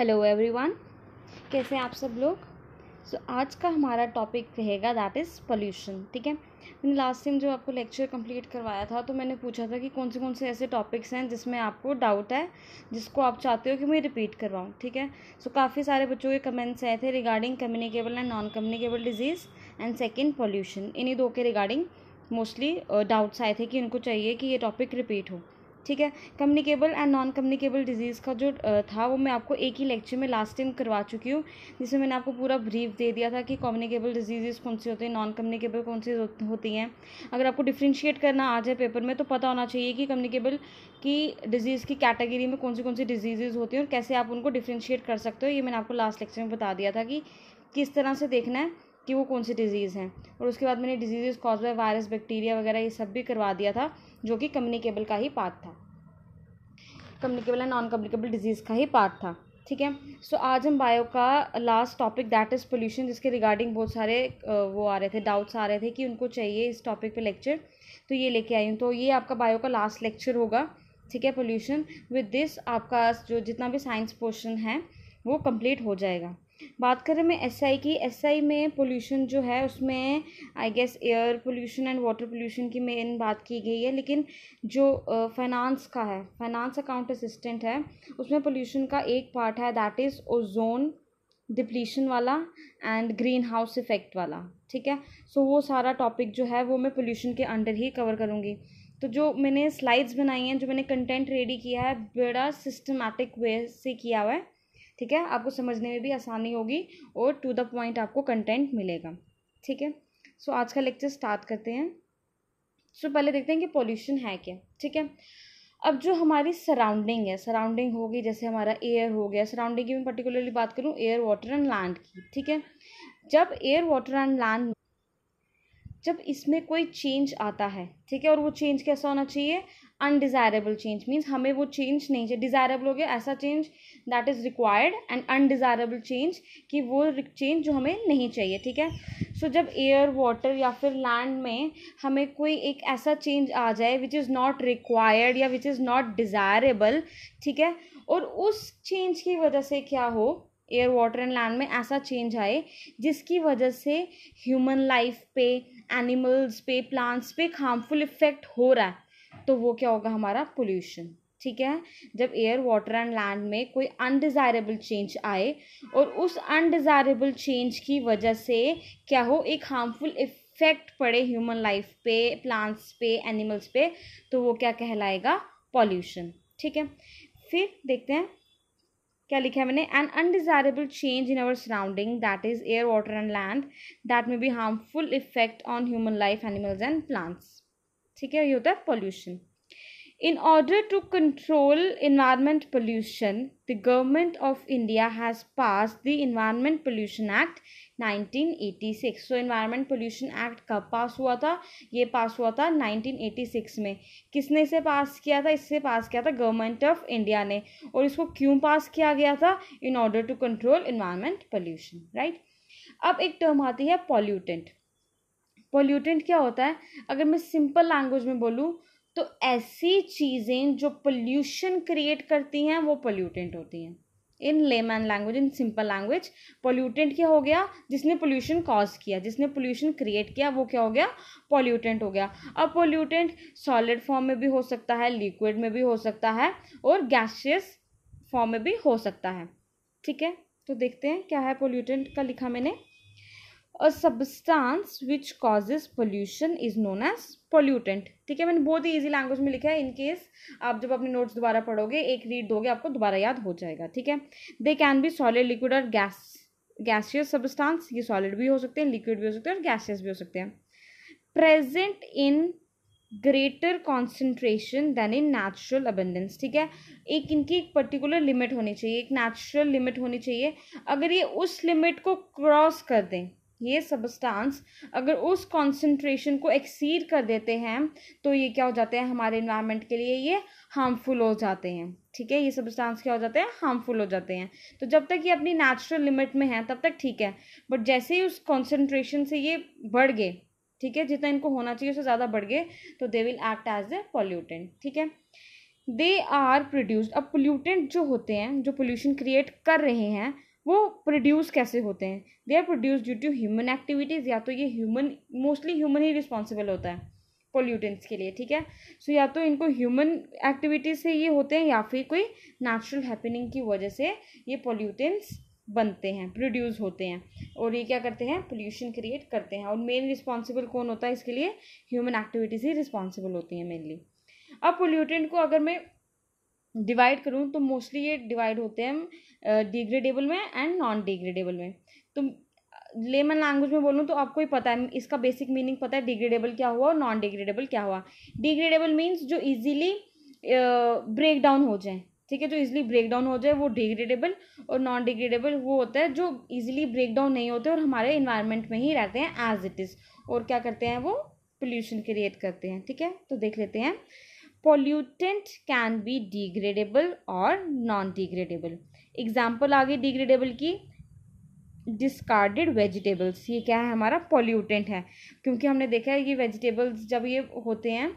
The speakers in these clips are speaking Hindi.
हेलो एवरीवन कैसे हैं आप सब लोग सो so, आज का हमारा टॉपिक रहेगा दैट इज़ पोल्यूशन ठीक है मैंने लास्ट टाइम जो आपको लेक्चर कंप्लीट करवाया था तो मैंने पूछा था कि कौन से कौन से ऐसे टॉपिक्स हैं जिसमें आपको डाउट है जिसको आप चाहते हो कि मैं रिपीट करवाऊँ ठीक है सो so, काफ़ी सारे बच्चों के कमेंट्स आए थे regarding communicable and non communicable disease and second pollution इन्हीं दो के रिगार्डिंग मोस्टली डाउट्स आए थे कि इनको चाहिए कि ये टॉपिक रिपीट हो ठीक है communicable and non communicable disease का जो था वो मैं आपको एक ही लेक्चर में लास्ट टाइम करवा चुकी हूँ जिसमें मैंने आपको पूरा ब्रीफ दे दिया था कि कम्युनिकेबल डिजीज़ कौन सी होती हैं नॉन कम्युनिकेबल कौन सी होती हैं अगर आपको डिफ्रेंशिएट करना आ जाए पेपर में तो पता होना चाहिए कि कम्युनिकेबल की डिजीज़ की कैटेगरी में कौन सी कौन सी डिजीज़ होती हैं और कैसे आप उनको डिफ्रेंशिएट कर सकते हो ये मैंने आपको लास्ट लेक्चर में बता दिया था कि किस तरह से देखना है कि वो कौन सी डिजीज़ हैं और उसके बाद मैंने disease cause by virus bacteria वगैरह ये सब भी करवा दिया था जो कि कम्युनिकेबल का ही पार्ट था communicable and non communicable disease का ही पार्ट था ठीक है सो so, आज हम बायो का last topic that is pollution जिसके रिगार्डिंग बहुत सारे वो आ रहे थे डाउट्स आ रहे थे कि उनको चाहिए इस टॉपिक पे लेक्चर तो ये लेके आई हूँ तो ये आपका बायो का लास्ट लेक्चर होगा ठीक है पोल्यूशन विद दिस आपका जो जितना भी साइंस पोर्शन है वो कंप्लीट हो जाएगा बात करें मैं एस SI की एस SI में पोल्यूशन जो है उसमें I guess air pollution and water pollution की मेन बात की गई है लेकिन जो फाइनेंस का है फाइनेंस अकाउंट असिस्टेंट है उसमें पोल्यूशन का एक पार्ट है दैट इज़ ओजोन डिप्लीशन वाला एंड ग्रीन हाउस इफेक्ट वाला ठीक है सो so, वो सारा टॉपिक जो है वो मैं पोल्यूशन के अंडर ही कवर करूँगी तो जो मैंने स्लाइड्स बनाई हैं जो मैंने कंटेंट रेडी किया है बड़ा सिस्टमेटिक वे से किया हुआ है ठीक है आपको समझने में भी आसानी होगी और टू द पॉइंट आपको कंटेंट मिलेगा ठीक है सो आज का लेक्चर स्टार्ट करते हैं सो पहले देखते हैं कि पॉल्यूशन है क्या ठीक है अब जो हमारी सराउंडिंग है सराउंडिंग होगी जैसे हमारा एयर हो गया सराउंडिंग की मैं पर्टिकुलरली बात करूँ एयर वाटर एंड लैंड की ठीक है जब एयर वाटर एंड लैंड जब इसमें कोई चेंज आता है ठीक है और वो चेंज कैसा होना चाहिए अनडिज़ायरेबल चेंज मीन्स हमें वो चेंज नहीं चाहिए डिज़ायरेबल हो गया ऐसा change that is required and undesirable change कि वो चेंज जो हमें नहीं चाहिए ठीक है सो so, जब एयर वाटर या फिर लैंड में हमें कोई एक ऐसा चेंज आ जाए विच इज़ नॉट रिक्वायर्ड या विच इज़ नॉट डिज़ायरेबल ठीक है और उस चेंज की वजह से क्या हो एयर वाटर एंड लैंड में ऐसा चेंज आए जिसकी वजह से ह्यूमन लाइफ पे एनिमल्स पे प्लांट्स पे हार्मफुल इफेक्ट हो रहा है तो वो क्या होगा हमारा पोल्यूशन ठीक है जब एयर वाटर एंड लैंड में कोई अनडिज़ायरेबल चेंज आए और उस अनडिज़ायरेबल चेंज की वजह से क्या हो एक हार्मफुल इफ़ेक्ट पड़े ह्यूमन लाइफ पे प्लांट्स पे एनिमल्स पे तो वो क्या कहलाएगा पॉल्यूशन ठीक है फिर देखते हैं क्या लिखा है मैंने an undesirable change in our surrounding that is air water and land that may be harmful effect on human life animals and plants ठीक है ये होता है pollution In order to control environment pollution, the government of India has passed the Environment Pollution Act 1986. So Environment Pollution Act कब पास हुआ था ये पास हुआ था 1986 में किसने इसे पास किया था इससे पास किया था गवर्नमेंट ऑफ इंडिया ने और इसको क्यों पास किया गया था in order to control environment pollution right अब एक टर्म आती है पॉल्यूटेंट पॉल्यूटेंट क्या होता है अगर मैं सिंपल लैंग्वेज में बोलूँ तो ऐसी चीज़ें जो पोल्यूशन क्रिएट करती हैं वो पोल्यूटेंट होती हैं in layman language in simple language pollutant क्या हो गया जिसने पोल्यूशन कॉज किया जिसने पोल्यूशन क्रिएट किया वो क्या हो गया पोल्यूटेंट हो गया अब पोल्यूटेंट सॉलिड फॉर्म में भी हो सकता है लिक्विड में भी हो सकता है और गैशियस फॉर्म में भी हो सकता है ठीक है तो देखते हैं क्या है पोल्यूटेंट का लिखा मैंने a substance which causes pollution is known as pollutant ठीक है मैंने बहुत ही ईजी लैंग्वेज में लिखा है इन केस आप जब अपने नोट्स दोबारा पढ़ोगे एक रीड दोगे आपको दोबारा याद हो जाएगा ठीक है they can be solid liquid और गैस गैसियस सबस्टांस ये सॉलिड भी हो सकते हैं लिक्विड भी हो सकते हैं और गैसियस भी हो सकते हैं present in greater concentration than in natural abundance ठीक है एक इनकी एक पर्टिकुलर लिमिट होनी चाहिए एक नेचुरल लिमिट होनी चाहिए अगर ये उस लिमिट को क्रॉस कर दें ये सबस्टांस अगर उस कंसंट्रेशन को एक्सीड कर देते हैं तो ये क्या हो जाते हैं हमारे इन्वायरमेंट के लिए ये हार्मफुल हो जाते हैं ठीक है ये सबस्टांस क्या हो जाते हैं हार्मफुल हो जाते हैं तो जब तक ये अपनी नेचुरल लिमिट में है तब तक ठीक है बट जैसे ही उस कॉन्सेंट्रेशन से ये बढ़ गए ठीक है जितना इनको होना चाहिए उससे ज़्यादा बढ़ गए तो they will act as a pollutant ठीक है दे आर प्रोड्यूस्ड अब पोल्यूटेंट जो होते हैं जो पोल्यूशन क्रिएट कर रहे हैं वो प्रोड्यूस कैसे होते हैं they are produce due to human activities या तो ये ह्यूमन मोस्टली ह्यूमन ही रिस्पॉन्सिबल होता है पोल्यूटेंट्स के लिए ठीक है सो so, या तो इनको ह्यूमन एक्टिविटीज से ये होते हैं या फिर कोई नेचुरल हैपनिंग की वजह से ये पोल्यूटेंट्स बनते हैं प्रोड्यूस होते हैं और ये क्या करते हैं पोल्यूशन क्रिएट करते हैं और मेन रिस्पॉन्सिबल कौन होता है इसके लिए ह्यूमन एक्टिविटीज़ ही रिस्पॉन्सिबल होती हैं मेनली अब पोल्यूटेंट को अगर मैं डिवाइड करूँ तो मोस्टली ये डिवाइड होते हैं डिग्रेडेबल में एंड नॉन डिग्रेडेबल में तो लेमन लैंग्वेज में बोलूँ तो आपको ही पता है इसका बेसिक मीनिंग पता है डिग्रेडेबल क्या हुआ और नॉन डिग्रेडेबल क्या हुआ डिग्रेडेबल मीन्स जो इजीली ब्रेक डाउन हो जाए ठीक है जो इजीली ब्रेक डाउन हो जाए वो डिग्रेडेबल और नॉन डिग्रेडेबल वो होता है जो इजीली ब्रेक डाउन नहीं होते और हमारे इन्वायरमेंट में ही रहते हैं एज इट इज़ और क्या करते हैं वो पोल्यूशन क्रिएट करते हैं ठीक है तो देख लेते हैं पोल्यूटेंट कैन बी डिग्रेडेबल और नॉन डिग्रेडेबल एग्जाम्पल आ गई डिग्रेडेबल की डिस्कार्डेड वेजिटेबल्स ये क्या है हमारा पॉल्यूटेंट है क्योंकि हमने देखा है ये वेजिटेबल्स जब ये होते हैं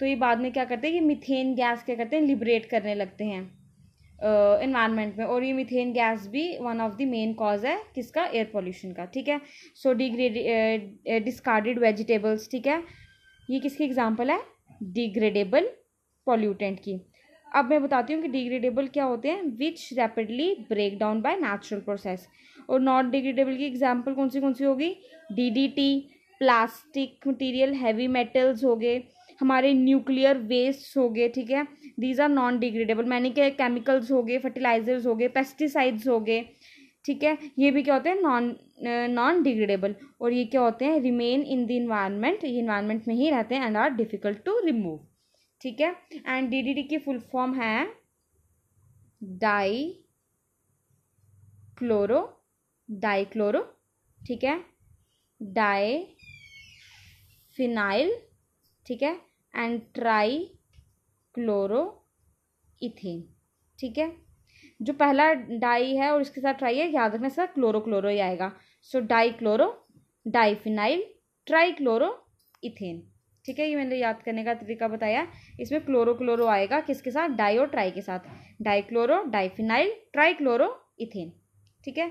तो ये बाद में क्या करते हैं ये मिथेन गैस क्या करते हैं लिबरेट करने लगते हैं इन्वायरमेंट uh, में और ये मिथेन गैस भी one of the main cause है किसका एयर पॉल्यूशन का ठीक है सो डिग्रेड डिस्कार्डेड वेजिटेबल्स ठीक है ये किसकी एग्जाम्पल है डिग्रेडेबल पॉल्यूटेंट की अब मैं बताती हूँ कि डिग्रेडेबल क्या होते हैं which rapidly break down by natural process और नॉट डिग्रेडेबल की एग्जाम्पल कौन सी कौन सी होगी DDT plastic material heavy metals हो गए हमारे न्यूक्लियर वेस्ट हो गए ठीक है दीज आर नॉन डिग्रेडेबल मैंने क्या केमिकल्स हो गए फर्टिलाइजर्स हो गए पेस्टिसाइड्स हो गए ठीक है ये भी क्या होते हैं नॉन नॉन डिग्रेडेबल और ये क्या होते हैं रिमेन इन द इन्वायरमेंट ये इन्वायरमेंट में ही रहते हैं and are difficult to remove ठीक है एंड डीडीडी की फुल फॉर्म है डाई क्लोरो डाई क्लोरो ठीक है डाई फिनाइल ठीक है एंड ट्राई क्लोरो इथेन ठीक है जो पहला डाई है और इसके साथ ट्राई है याद रखने से क्लोरो क्लोरो ही आएगा so di chloro di phenyl tri chloro ethane ठीक है ये मैंने याद करने का तरीका बताया इसमें क्लोरो क्लोरो आएगा किसके साथ डाई और ट्राई के साथ डाइक्लोरो डाइफिनाइल ट्राइक्लोरो इथेन ठीक है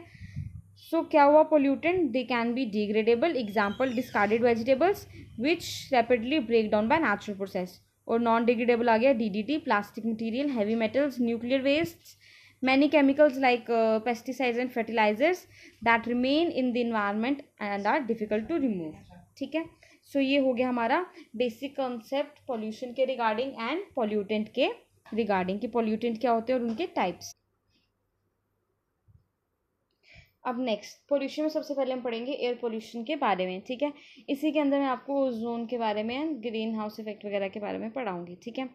सो so, क्या हुआ pollutant they can be degradable example discarded vegetables which rapidly break down by natural process और नॉन डिग्रेडेबल आ गया DDT plastic material heavy metals nuclear waste many chemicals like pesticide and fertilisers that remain in the environment and are difficult to remove ठीक है सो so, ये हो गया हमारा बेसिक कॉन्सेप्ट पॉल्यूशन के रिगार्डिंग एंड पॉल्यूटेंट के रिगार्डिंग कि पॉल्यूटेंट क्या होते हैं और उनके टाइप्स अब नेक्स्ट पोल्यूशन में सबसे पहले हम पढ़ेंगे एयर पोल्यूशन के बारे में ठीक है इसी के अंदर मैं आपको ओजोन के बारे में ग्रीन हाउस इफेक्ट वगैरह के बारे में पढ़ाऊंगी ठीक है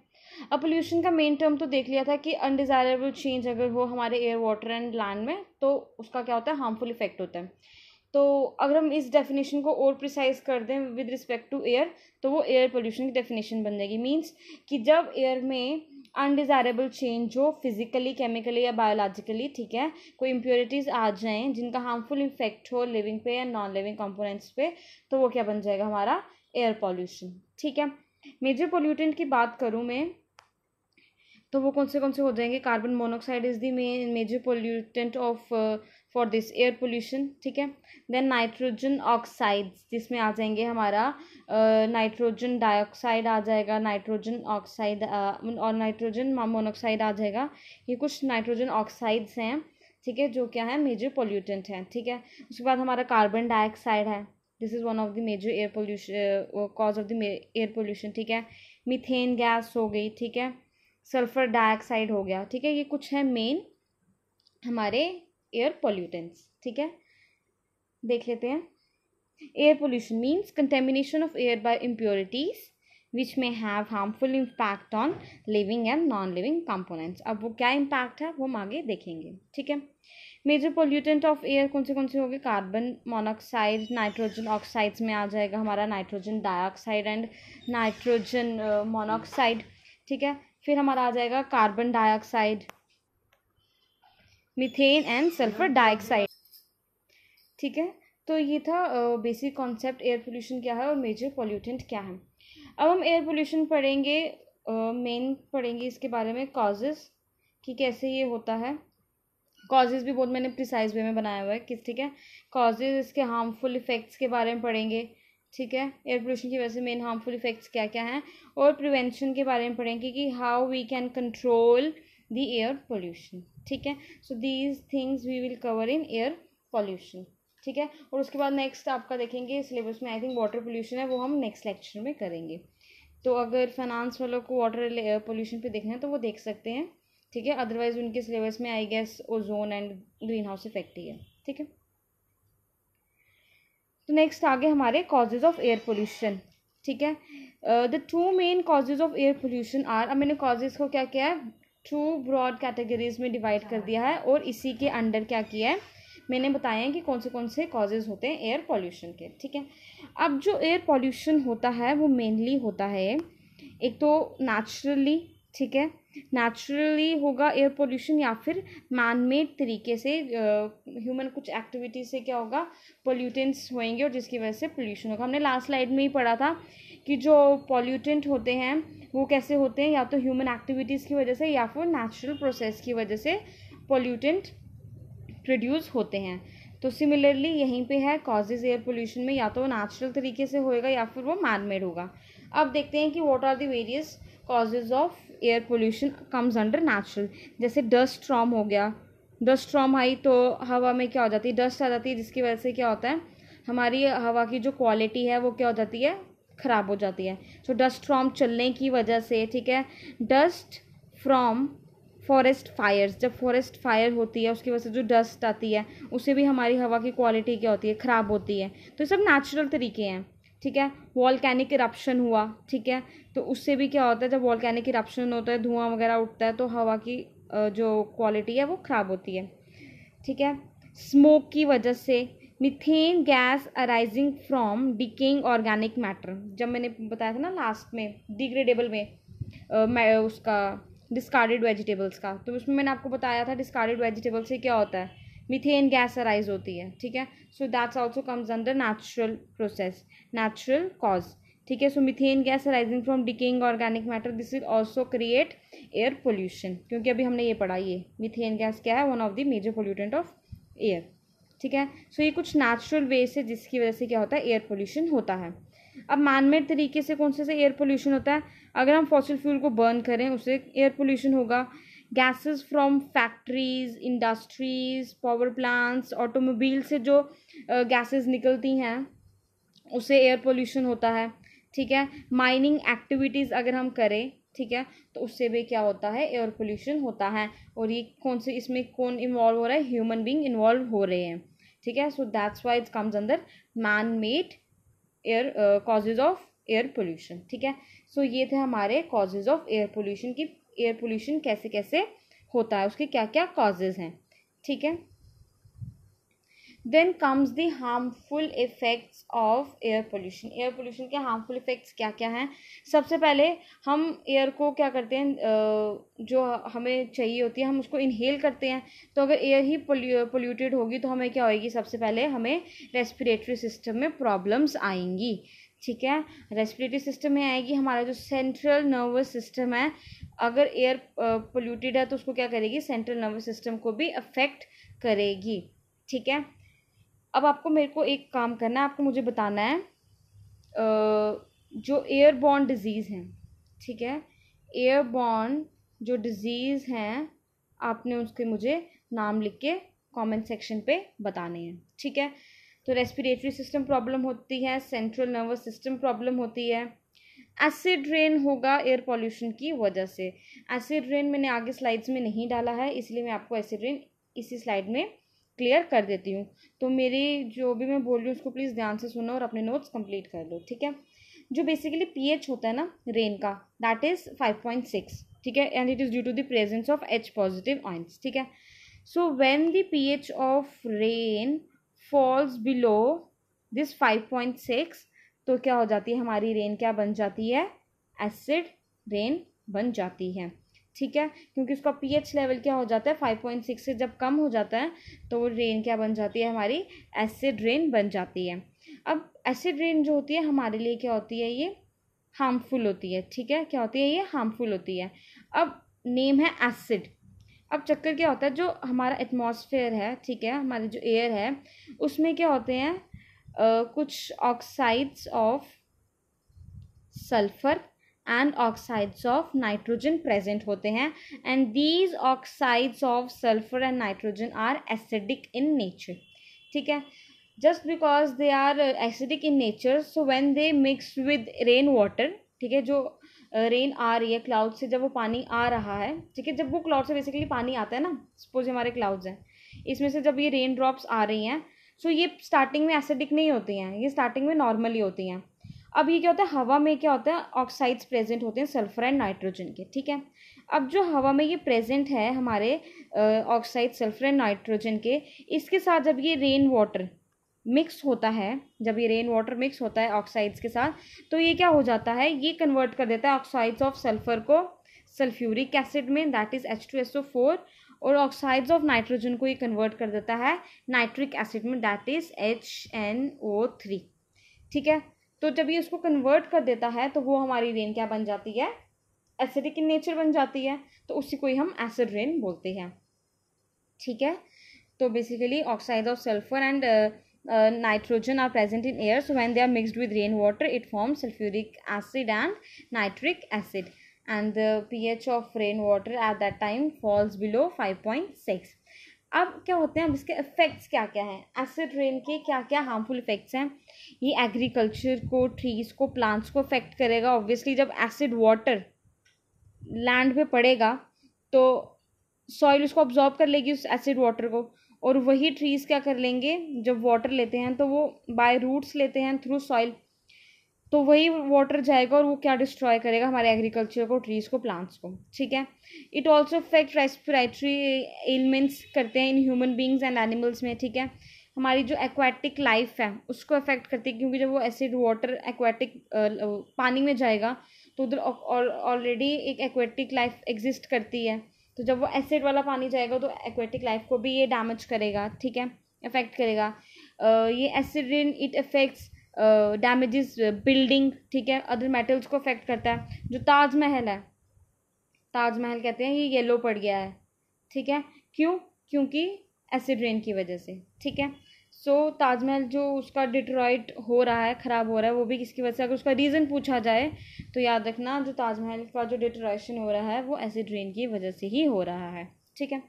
अब पोल्यूशन का मेन टर्म तो देख लिया था कि अनडिज़ायरेबल चेंज अगर हो हमारे एयर वाटर एंड लैंड में तो उसका क्या होता है हार्मफुल इफेक्ट होता है तो अगर हम इस डेफिनेशन को और प्रिसाइज कर दें विद रिस्पेक्ट टू एयर तो वो एयर पोल्यूशन की डेफिनेशन बन जाएगी मीन्स कि जब एयर में अनडिज़ायरेबल चेंज हो फिजिकली केमिकली या बायोलॉजिकली ठीक है कोई इम्प्योरिटीज़ आ जाएं जिनका हार्मफुल इफेक्ट हो लिविंग पे या नॉन लिविंग कंपोनेंट्स पे तो वो क्या बन जाएगा हमारा एयर पॉल्यूशन ठीक है मेजर पोल्यूटेंट की बात करूँ मैं तो वो कौन से कौन से हो जाएंगे carbon monoxide is the main major pollutant of for this air pollution ठीक है देन नाइट्रोजन ऑक्साइड्स जिसमें आ जाएंगे हमारा नाइट्रोजन डाइऑक्साइड आ जाएगा नाइट्रोजन ऑक्साइड और नाइट्रोजन मोनऑक्साइड आ जाएगा ये कुछ नाइट्रोजन ऑक्साइड्स हैं ठीक है जो क्या है मेजर पोल्यूटेंट हैं ठीक है उसके बाद हमारा कार्बन डाइऑक्साइड है this is one of the major air pollution cause of the air pollution ठीक है मिथेन गैस हो गई ठीक है सल्फर डाइऑक्साइड हो गया ठीक है ये कुछ है मेन हमारे एयर पॉल्यूटेंट्स ठीक है देख लेते हैं air pollution means contamination of air by impurities which may have harmful impact on living and non living components अब वो क्या इम्पैक्ट है वो हम आगे देखेंगे ठीक है मेजर पोल्यूटेंट ऑफ एयर कौन से कौन से होंगे कार्बन मोनोक्साइड नाइट्रोजन ऑक्साइड्स में आ जाएगा हमारा nitrogen dioxide and nitrogen monoxide ठीक है फिर हमारा आ जाएगा carbon dioxide methane and sulphur dioxide ठीक है तो ये था बेसिक कॉन्सेप्ट एयर पोल्यूशन क्या है और मेजर पोल्यूटेंट क्या है अब हम एयर पोल्यूशन पढ़ेंगे मेन uh, पढ़ेंगे इसके बारे में कॉजेज़ कि कैसे ये होता है कॉजेज़ भी बहुत मैंने प्रिसाइज वे में बनाया हुआ है कि ठीक है कॉजेज़ इसके हार्मफुल इफ़ेक्ट्स के बारे में पढ़ेंगे ठीक है एयर पोल्यूशन की वजह से मेन हार्मफुल इफ़ेक्ट्स क्या क्या हैं और प्रिवेंशन के बारे में पढ़ेंगे कि how we can control the air pollution ठीक है so these things we will cover in air pollution ठीक है और उसके बाद नेक्स्ट आपका देखेंगे सिलेबस में आई थिंक वाटर पोल्यूशन है वो हम नेक्स्ट लेक्चर में करेंगे तो अगर फाइनेंस वालों को वाटर एयर पोल्यूशन पे देखना है तो वो देख सकते हैं ठीक है अदरवाइज उनके सिलेबस में I guess ozone and greenhouse effect ही है ठीक है तो नेक्स्ट आगे हमारे कॉजेज ऑफ एयर पोल्यूशन ठीक है the two main causes of air pollution are अब मैंने कॉजेज को क्या किया है टू ब्रॉड कैटेगरीज में डिवाइड कर दिया है और इसी के अंडर क्या किया है मैंने बताया है कि कौन से कौन से कॉजेज होते हैं एयर पॉल्यूशन के ठीक है अब जो एयर पॉल्यूशन होता है वो मेनली होता है एक तो नेचुरली ठीक है नेचुरली होगा एयर पोल्यूशन या फिर मैनमेड तरीके से ह्यूमन कुछ एक्टिविटी से क्या होगा पोल्यूटेंट्स होंगे और जिसकी वजह से पोल्यूशन होगा हमने लास्ट स्लाइड में ही पढ़ा था कि जो पोल्यूटेंट होते हैं वो कैसे होते हैं या तो ह्यूमन एक्टिविटीज़ की वजह से या फिर नेचुरल प्रोसेस की वजह से पोल्यूटेंट प्रोड्यूस होते हैं तो सिमिलरली यहीं पे है कॉजेज एयर पोल्यूशन में या तो वो नेचुरल तरीके से होएगा या फिर वो मैनमेड होगा अब देखते हैं कि what are the various causes of air pollution comes under natural जैसे डस्ट स्ट्रॉम हो गया डस्ट स्ट्रॉम आई तो हवा में क्या हो जाती है डस्ट आ जाती है जिसकी वजह से क्या होता है हमारी हवा की जो क्वालिटी है वो क्या हो जाती है ख़राब हो जाती है सो डस्ट फ्रॉम चलने की वजह से ठीक है डस्ट फ्रॉम फॉरेस्ट फायर्स जब फॉरेस्ट फायर होती है उसकी वजह से जो डस्ट आती है उससे भी हमारी हवा की क्वालिटी क्या होती है ख़राब होती है तो ये सब नेचुरल तरीके हैं ठीक है वॉलकैनिक इरप्शन हुआ ठीक है तो उससे भी क्या होता है जब वॉलकैनिक इरप्शन होता है धुआं वगैरह उठता है तो हवा की जो क्वालिटी है वो ख़राब होती है ठीक है स्मोक की वजह से methane gas arising from decaying organic matter जब मैंने बताया था ना लास्ट में डिग्रेडेबल में आ, मैं उसका डिस्कार्डेड वेजिटेबल्स का तो उसमें मैंने आपको बताया था डिस्कार्डेड वेजिटेबल से क्या होता है मिथेन गैस अराइज होती है ठीक है so that's also comes under natural process natural cause ठीक है so methane gas arising from decaying organic matter this will also create air pollution क्योंकि अभी हमने ये पढ़ा ये मिथेन गैस क्या है one of the major pollutant of air ठीक है सो ये कुछ नेचुरल वेज है जिसकी वजह से क्या होता है एयर पोल्यूशन होता है अब मानमेड तरीके से कौन से से एयर पोल्यूशन होता है अगर हम फॉसिल फ्यूल को बर्न करें उससे एयर पोल्यूशन होगा gases from factories industries power plants automobile से जो गैसेस निकलती हैं उससे एयर पोल्यूशन होता है ठीक है माइनिंग एक्टिविटीज़ अगर हम करें ठीक है तो उससे भी क्या होता है एयर पोल्यूशन होता है और ये कौन से इसमें कौन इन्वॉल्व हो रहा है ह्यूमन बींग इन्वॉल्व हो रहे हैं ठीक है so that's why it comes अंदर man made air causes of air pollution ठीक है सो so, ये थे हमारे कॉजेज ऑफ एयर पोल्यूशन की एयर पोल्यूशन कैसे कैसे होता है उसके क्या क्या कॉजेज हैं ठीक है then comes the harmful effects of air pollution air pollution के हार्मफुल इफ़ेक्ट्स क्या क्या हैं सबसे पहले हम एयर को क्या करते हैं जो हमें चाहिए होती है हम उसको इनहेल करते हैं तो अगर एयर ही पोल्यूटेड होगी तो हमें क्या होएगी सबसे पहले हमें रेस्पिरेटरी सिस्टम में प्रॉब्लम्स आएंगी ठीक है रेस्पिरेटरी सिस्टम में आएगी हमारा जो सेंट्रल नर्वस सिस्टम है अगर एयर पोल्यूटेड है तो उसको क्या करेगी सेंट्रल नर्वस सिस्टम को भी अफेक्ट करेगी ठीक है अब आपको मेरे को एक काम करना है आपको मुझे बताना है जो एयरबॉर्न डिजीज़ हैं ठीक है एयरबॉर्न जो डिजीज़ हैं आपने उसके मुझे नाम लिख के कमेंट सेक्शन पे बताने हैं ठीक है तो रेस्पिरेटरी सिस्टम प्रॉब्लम होती है सेंट्रल नर्वस सिस्टम प्रॉब्लम होती है एसिड रेन होगा एयर पॉल्यूशन की वजह से एसिड रेन मैंने आगे स्लाइड्स में नहीं डाला है इसलिए मैं आपको एसिड रेन इसी स्लाइड में क्लियर कर देती हूँ तो मेरी जो भी मैं बोल रही हूँ उसको प्लीज़ ध्यान से सुनो और अपने नोट्स कंप्लीट कर लो ठीक है जो बेसिकली पीएच होता है ना रेन का that is five point six ठीक है and it is due to the presence of H positive ions ठीक है so when the H of rain falls below this five point six तो क्या हो जाती है हमारी रेन क्या बन जाती है एसिड रेन बन जाती है ठीक है क्योंकि उसका पीएच लेवल क्या हो जाता है फाइव पॉइंट सिक्स से जब कम हो जाता है तो वो ड्रेन क्या बन जाती है हमारी एसिड रेन बन जाती है अब एसिड रेन जो होती है हमारे लिए क्या होती है ये हार्मफुल होती है ठीक है क्या होती है ये हार्मफुल होती है अब नेम है एसिड अब चक्कर क्या होता है जो हमारा एटमोसफेयर है ठीक है हमारे जो एयर है उसमें क्या होते हैं कुछ oxides of sulphur and oxides of nitrogen present होते हैं and these oxides of sulphur and nitrogen are acidic in nature ठीक है just because they are acidic in nature so when they mix with rain water ठीक है जो रेन uh, आ रही है क्लाउड से जब वो पानी आ रहा है ठीक है जब वो क्लाउड से बेसिकली पानी आता है ना सपोज हमारे क्लाउड्स हैं इसमें से जब ये रेन ड्रॉप्स आ रही हैं सो ये स्टार्टिंग में एसिडिक नहीं होती हैं ये स्टार्टिंग में नॉर्मली होती हैं अब ये क्या होता है हवा में क्या होता है ऑक्साइड्स प्रेजेंट होते हैं सल्फर एंड नाइट्रोजन के ठीक है अब जो हवा में ये प्रेजेंट है हमारे ऑक्साइड सल्फर एंड नाइट्रोजन के इसके साथ जब ये रेन वाटर मिक्स होता है जब ये रेन वाटर मिक्स होता है ऑक्साइड्स के साथ तो ये क्या हो जाता है ये कन्वर्ट कर देता है ऑक्साइड्स ऑफ सल्फर को सल्फ्यूरिक एसिड में that is H two S O four और ऑक्साइड्स ऑफ नाइट्रोजन को ये कन्वर्ट कर देता है नाइट्रिक एसिड में that is H N O three ठीक है तो जब ये उसको कन्वर्ट कर देता है तो वो हमारी रेन क्या बन जाती है एसिडिक इन नेचर बन जाती है तो उसी को ही हम एसिड रेन बोलते हैं ठीक है तो basically oxide of sulphur and nitrogen are present in air so when they are mixed with rain water it form sulphuric acid and nitric acid and P H of rain water at that time falls below five point six अब क्या होते हैं अब इसके इफ़ेक्ट्स क्या क्या हैं एसिड रेन के क्या क्या हार्मफुल इफ़ेक्ट्स हैं ये एग्रीकल्चर को ट्रीज़ को प्लांट्स को अफेक्ट करेगा ऑब्वियसली जब एसिड वाटर लैंड पे पड़ेगा तो सॉइल उसको ऑब्जॉर्ब कर लेगी उस एसिड वाटर को और वही ट्रीज़ क्या कर लेंगे जब वाटर लेते हैं तो वो बाय रूट्स लेते हैं थ्रू सॉइल तो वही वाटर जाएगा और वो क्या डिस्ट्रॉय करेगा हमारे एग्रीकल्चर को ट्रीज़ को प्लांट्स को ठीक है it also affect respiratory elements करते हैं in human beings and animals में ठीक है हमारी जो एक्वाटिक लाइफ है उसको अफेक्ट करती है क्योंकि जब वो एसिड वाटर एक्वाटिक पानी में जाएगा तो उधर ऑलरेडी एक एक्वाटिक लाइफ एग्जिस्ट करती है तो जब वो एसिड वाला पानी जाएगा तो एक्वेटिक लाइफ को भी ये डैमेज करेगा ठीक है अफेक्ट करेगा ये acid in it affects damages building ठीक है अदर मेटल्स को अफेक्ट करता है जो ताजमहल है ताजमहल कहते हैं ये येलो पड़ गया है ठीक है क्यों क्योंकि एसिड रेन की वजह से ठीक है सो so, ताजमहल जो उसका डिट्रॉइट हो रहा है ख़राब हो रहा है वो भी किसकी वजह से अगर उसका रीज़न पूछा जाए तो याद रखना जो ताजमहल का जो डिट्रॉशन हो रहा है वो एसिड रेन की वजह से ही हो रहा है ठीक है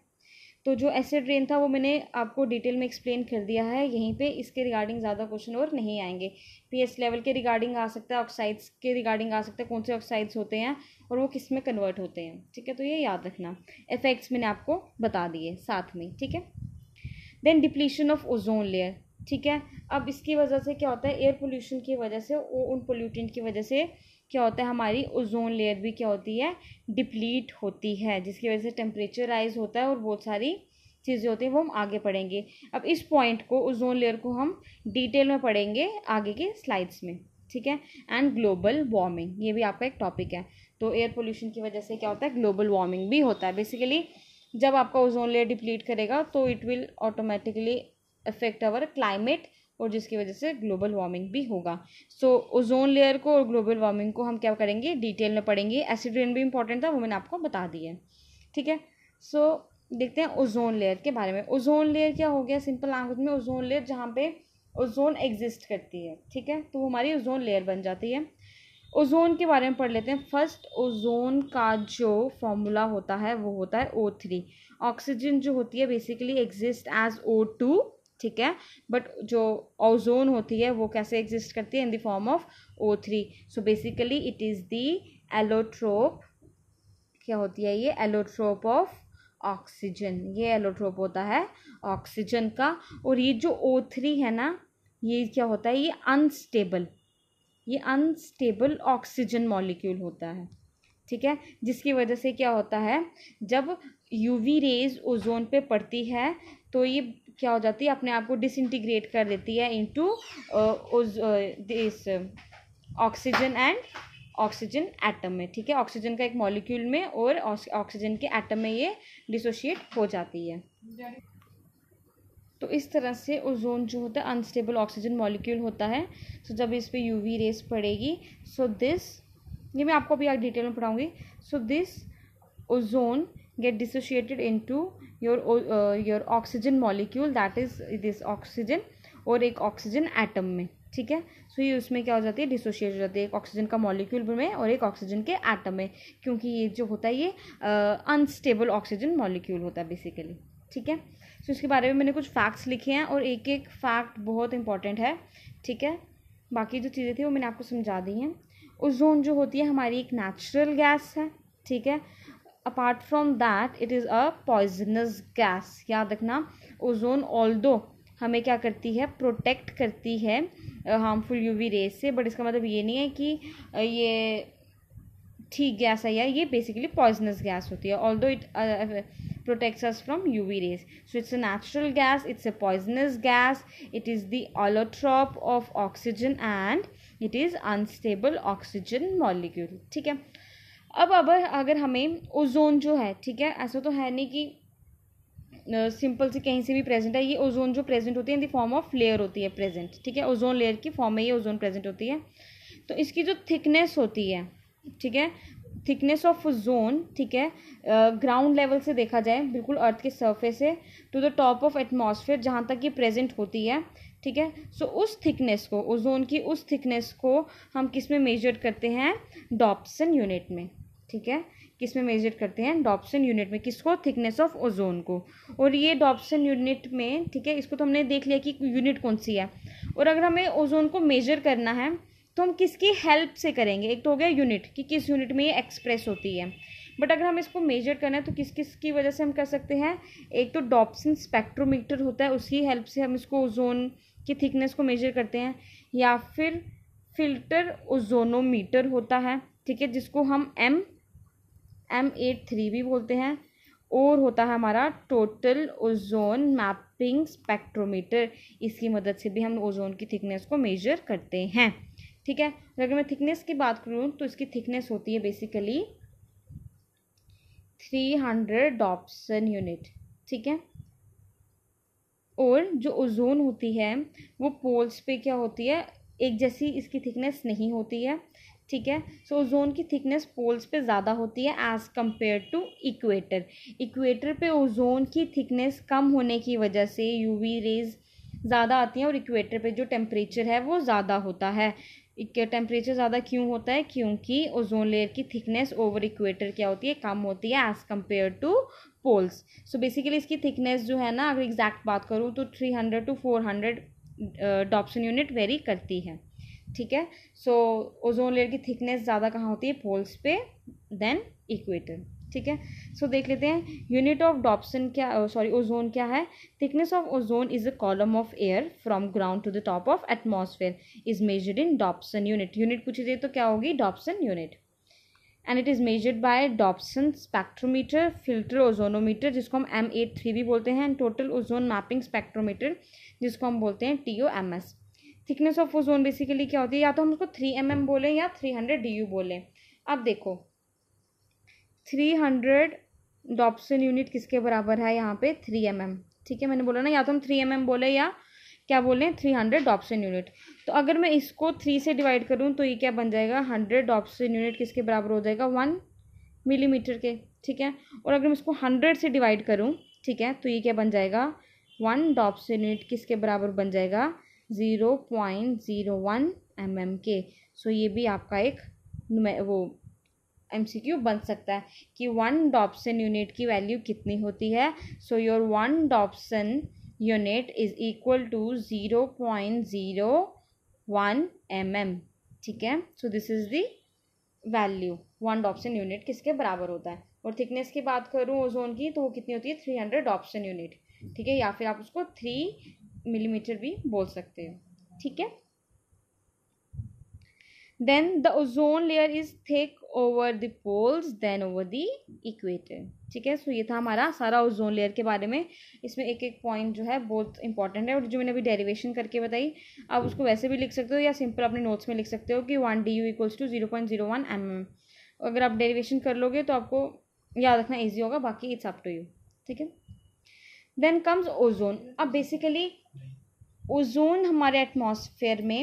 तो जो एसिड रेन था वो मैंने आपको डिटेल में एक्सप्लेन कर दिया है यहीं पे इसके रिगार्डिंग ज़्यादा क्वेश्चन और नहीं आएंगे पी लेवल के रिगार्डिंग आ सकता है ऑक्साइड्स के रिगार्डिंग आ सकता है कौन से ऑक्साइड्स होते हैं और वो किस में कन्वर्ट होते हैं ठीक है तो ये याद रखना इफ़ेक्ट्स मैंने आपको बता दिए साथ में ठीक है then depletion of ozone layer ठीक है अब इसकी वजह से क्या होता है एयर पोल्यूशन की वजह से वो उन पोल्यूटेंट की वजह से क्या होता है हमारी ओजोन लेयर भी क्या होती है डिप्लीट होती है जिसकी वजह से टेम्परेचर राइज होता है और बहुत सारी चीज़ें होती हैं वो हम आगे पढ़ेंगे अब इस पॉइंट को ओजोन लेयर को हम डिटेल में पढ़ेंगे आगे के स्लाइड्स में ठीक है एंड ग्लोबल वार्मिंग ये भी आपका एक टॉपिक है तो एयर पोल्यूशन की वजह से क्या होता है ग्लोबल वार्मिंग भी होता है बेसिकली जब आपका ओजोन लेयर डिप्लीट करेगा तो it will automatically affect our climate और जिसकी वजह से ग्लोबल वार्मिंग भी होगा सो ओजोन लेयर को और ग्लोबल वार्मिंग को हम क्या करेंगे डिटेल में पढ़ेंगे एसिड रेन भी इंपॉर्टेंट था वो मैंने आपको बता दी है ठीक है सो देखते हैं ओजोन लेयर के बारे में ओजोन लेयर क्या हो गया सिंपल लैंग्वेज में ओजोन लेयर जहाँ पे ओजोन एग्जिस्ट करती है ठीक है तो हमारी ओजोन लेयर बन जाती है ओज़ोन के बारे में पढ़ लेते हैं फर्स्ट ओज़ोन का जो फॉर्मूला होता है वो होता है ओ थ्री ऑक्सीजन जो होती है basically exist as O two ठीक है बट जो ओजोन होती है वो कैसे एग्जिस्ट करती है in the form of O three so basically it is the allotrope क्या होती है ये एलोट्रोप ऑफ ऑक्सीजन ये एलोट्रोप होता है ऑक्सीजन का और ये जो ओ थ्री है ना ये क्या होता है ये अनस्टेबल ये अनस्टेबल ऑक्सीजन मॉलिक्यूल होता है ठीक है जिसकी वजह से क्या होता है जब यूवी रेज ओजोन पे पड़ती है तो ये क्या हो जाती है अपने आप को डिसइंटीग्रेट कर देती है into this oxygen and oxygen atom में ठीक है ऑक्सीजन का एक मॉलिक्यूल में और ऑक्सीजन के एटम में ये डिसोशिएट हो जाती है तो इस तरह से ओजोन जो होता है अनस्टेबल ऑक्सीजन मॉलिक्यूल होता है सो so, जब इस पर यू वी रेस पड़ेगी सो so दिस ये मैं आपको अभी आगे डिटेल में पढ़ाऊँगी so this ozone get dissociated in to your your oxygen molecule that is this oxygen और एक ऑक्सीजन एटम में ठीक है सो so, ये उसमें क्या हो जाती है डिसोशिएट हो जाती है एक ऑक्सीजन का मॉलिक्यूल में और एक ऑक्सीजन के एटम में क्योंकि ये जो होता है ये अनस्टेबल ऑक्सीजन मॉलिक्यूल होता है बेसिकली ठीक है तो इसके बारे में मैंने कुछ फैक्ट्स लिखे हैं और एक एक फैक्ट बहुत इंपॉर्टेंट है ठीक है बाकी जो चीज़ें थी वो मैंने आपको समझा दी हैं ओजोन जो होती है हमारी एक नेचुरल गैस है ठीक है apart from that it is a poisonous gas याद रखना ओजोन ऑल हमें क्या करती है प्रोटेक्ट करती है हार्मफुल यूवी रेस से बट इसका मतलब ये नहीं है कि ये ठीक गैस है या ये बेसिकली पॉइजनस गैस होती है although it protects us from UV rays. So it's a natural gas, it's a poisonous gas, it is the allotrope of oxygen and it is unstable oxygen molecule. ठीक है अब अब अगर हमें ओजोन जो है ठीक है ऐसा तो है नहीं कि सिंपल से कहीं से भी प्रेजेंट है ये ओजोन जो प्रेजेंट होती है in the form of layer होती है प्रेजेंट ठीक है ओजोन लेयर की फॉर्म में ये ओजोन प्रेजेंट होती है तो इसकी जो थिकनेस होती है ठीक है थिकनेस ऑफ जोन ठीक है ग्राउंड लेवल से देखा जाए बिल्कुल अर्थ के सरफेस से to the top of atmosphere जहाँ तक ये प्रेजेंट होती है ठीक है सो so, उस थिकनेस को ओजोन की उस थिकनेस को हम किस में मेजर करते हैं डॉप्सन यूनिट में ठीक है किस में मेजर करते हैं डॉप्सन यूनिट में किसको थिकनेस ऑफ ओजोन को और ये डॉप्सन यूनिट में ठीक है इसको तो हमने देख लिया कि यूनिट कौन सी है और अगर हमें ओजोन को मेजर करना है तो हम किसकी हेल्प से करेंगे एक तो हो गया यूनिट कि किस यूनिट में ये एक्सप्रेस होती है बट अगर हम इसको मेजर करना है तो किस किस की वजह से हम कर सकते हैं एक तो डॉप्सन स्पेक्ट्रोमीटर होता है उसकी हेल्प से हम इसको ओजोन की थिकनेस को मेजर करते हैं या फिर फिल्टर ओजोनोमीटर होता है ठीक है जिसको हम एम एम एट थ्री भी बोलते हैं और होता है हमारा टोटल ओजोन मैपिंग स्पेक्ट्रोमीटर इसकी मदद से भी हम ओजोन की थिकनेस को मेजर करते हैं ठीक है अगर मैं थिकनेस की बात करूँ तो इसकी थिकनेस होती है basically three hundred Dobson unit ठीक है और जो ओजोन होती है वो पोल्स पे क्या होती है एक जैसी इसकी थिकनेस नहीं होती है ठीक है सो so, ओजोन की थिकनेस पोल्स पे ज़्यादा होती है as compare to equator equator पे ओजोन की थिकनेस कम होने की वजह से यूवी रेज़ ज़्यादा आती हैं और इक्वेटर पे जो टेम्परेचर है वो ज़्यादा होता है टेम्परेचर ज़्यादा क्यों होता है क्योंकि ओजोन लेयर की थिकनेस ओवर इक्वेटर क्या होती है कम होती है as compare to poles so basically इसकी थिकनेस जो है ना अगर एग्जैक्ट बात करूँ तो three hundred to four hundred Dobson unit vary करती है ठीक है सो ओजोन लेयर की थिकनेस ज़्यादा कहाँ होती है पोल्स पे देन इक्वेटर ठीक है सो देख लेते हैं यूनिट ऑफ डॉप्सन क्या सॉरी oh, ओजोन क्या है thickness of ozone is a column of air from ground to the top of atmosphere is measured in Dobson unit unit पूछी जाए तो क्या होगी Dobson unit and it is measured by Dobson spectrometer filter ozonometer जिसको हम एम एट थ्री भी बोलते हैं and total ozone mapping spectrometer जिसको हम बोलते हैं T O M S thickness of ozone basically क्या होती है या तो हम उसको थ्री एम एम बोलें या थ्री हंड्रेड डी यू बोलें अब देखो थ्री हंड्रेड डॉप्सन यूनिट किसके बराबर है यहाँ पे थ्री एम एम ठीक है मैंने बोला ना या तो हम थ्री एम एम बोले या क्या बोलें थ्री हंड्रेड डॉप्सन यूनिट तो अगर मैं इसको थ्री से डिवाइड करूँ तो ये क्या बन जाएगा हंड्रेड डॉप्सन यूनिट किसके बराबर हो जाएगा वन मिलीमीटर के ठीक है और अगर मैं इसको हंड्रेड से डिवाइड करूँ ठीक है तो ये क्या बन जाएगा वन डॉप्सन यूनिट किसके बराबर बन जाएगा zero point zero one M M के सो ये भी आपका एक वो एम सी क्यू बन सकता है कि वन डॉप्सन यूनिट की वैल्यू कितनी होती है so your one Dobson unit is equal to zero point zero one M M ठीक है so this is the value one Dobson unit किसके बराबर होता है और थिकनेस की बात करूँ ओजोन की तो वो कितनी होती है थ्री हंड्रेड डॉप्सन यूनिट ठीक है या फिर आप उसको थ्री मिलीमीटर भी बोल सकते हो ठीक है then the ozone layer is thick over the poles then over the equator ठीक है सो ये था हमारा सारा ओजोन लेयर के बारे में इसमें एक एक पॉइंट जो है बहुत इंपॉर्टेंट है और जो मैंने अभी डेरिवेशन करके बताई आप उसको वैसे भी लिख सकते हो या सिंपल अपने नोट्स में लिख सकते हो कि one D U equals to zero point zero one M M अगर आप डेरिवेशन कर लोगे तो आपको याद रखना ईजी होगा बाकी इट्स अप टू यू ठीक है देन कम्स ओजोन अब बेसिकली ओजोन हमारे एटमोसफेयर में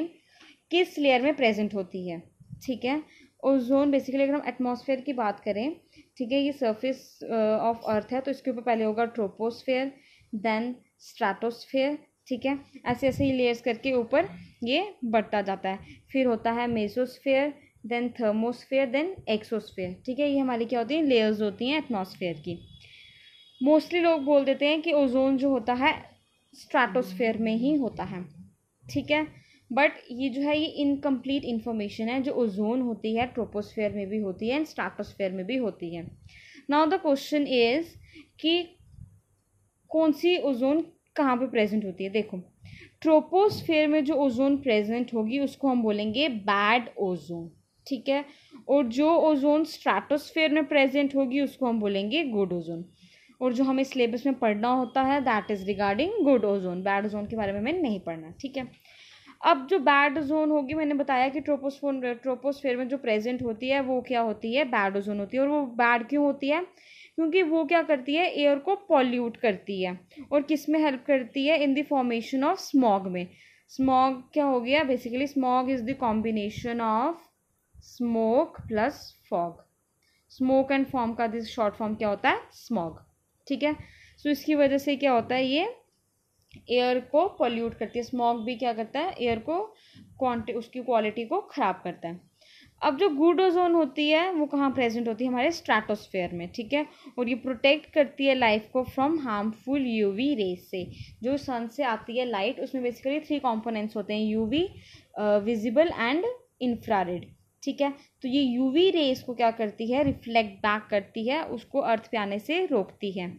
किस लेयर में प्रेजेंट होती है ठीक है ओजोन बेसिकली अगर हम एटमॉस्फेयर की बात करें ठीक है ये सरफेस ऑफ अर्थ है तो इसके ऊपर पहले होगा ट्रोपोस्फेयर देन स्ट्राटोस्फेयर ठीक है ऐसे ऐसे ही लेयर्स करके ऊपर ये बढ़ता जाता है फिर होता है mesosphere then thermosphere then exosphere ठीक है ये हमारी क्या होती है लेयर्स होती हैं एटमॉस्फेयर की मोस्टली लोग बोल देते हैं कि ओजोन जो होता है स्ट्राटोस्फेयर में ही होता है ठीक है बट ये जो है ये इनकम्प्लीट इन्फॉर्मेशन है जो ओजोन होती है ट्रोपोस्फेयर में भी होती है एंड स्ट्राटोस्फेयर में भी होती है नाउ द क्वेश्चन इज कि कौन सी ओजोन कहाँ पे प्रेजेंट होती है देखो ट्रोपोस्फेयर में जो ओजोन प्रेजेंट होगी उसको हम बोलेंगे बैड ओजोन ठीक है और जो ओजोन स्ट्राटोस्फेयर में प्रेजेंट होगी उसको हम बोलेंगे गुड ओजोन और जो हमें सिलेबस में पढ़ना होता है that is regarding good ozone bad ozone के बारे में हमें नहीं पढ़ना ठीक है अब जो बैड ओजोन होगी मैंने बताया कि ट्रोपोस्फोन ट्रोपोस्फेयर में जो प्रेजेंट होती है वो क्या होती है बैड ओजोन होती है और वो बैड क्यों होती है क्योंकि वो क्या करती है एयर को पॉल्यूट करती है और किस में हेल्प करती है in the formation of smog में स्मॉग क्या हो गया basically smog is the combination of smoke plus fog smoke and form का दिस शॉर्ट फॉर्म क्या होता है स्मॉग ठीक है सो so, इसकी वजह से क्या होता है ये एयर को पॉल्यूट करती है स्मॉग भी क्या करता है एयर को क्वान्टि उसकी क्वालिटी को ख़राब करता है अब जो गुड ओजोन होती है वो कहाँ प्रेजेंट होती है हमारे स्ट्रेटोस्फेयर में ठीक है और ये प्रोटेक्ट करती है लाइफ को फ्रॉम हार्मफुल यूवी रेस से जो सन से आती है लाइट उसमें बेसिकली थ्री कंपोनेंट्स होते हैं यूवी विजिबल एंड इंफ्रारेड ठीक है तो ये यूवी रेस को क्या करती है रिफ्लेक्ट बैक करती है उसको अर्थ पे आने से रोकती है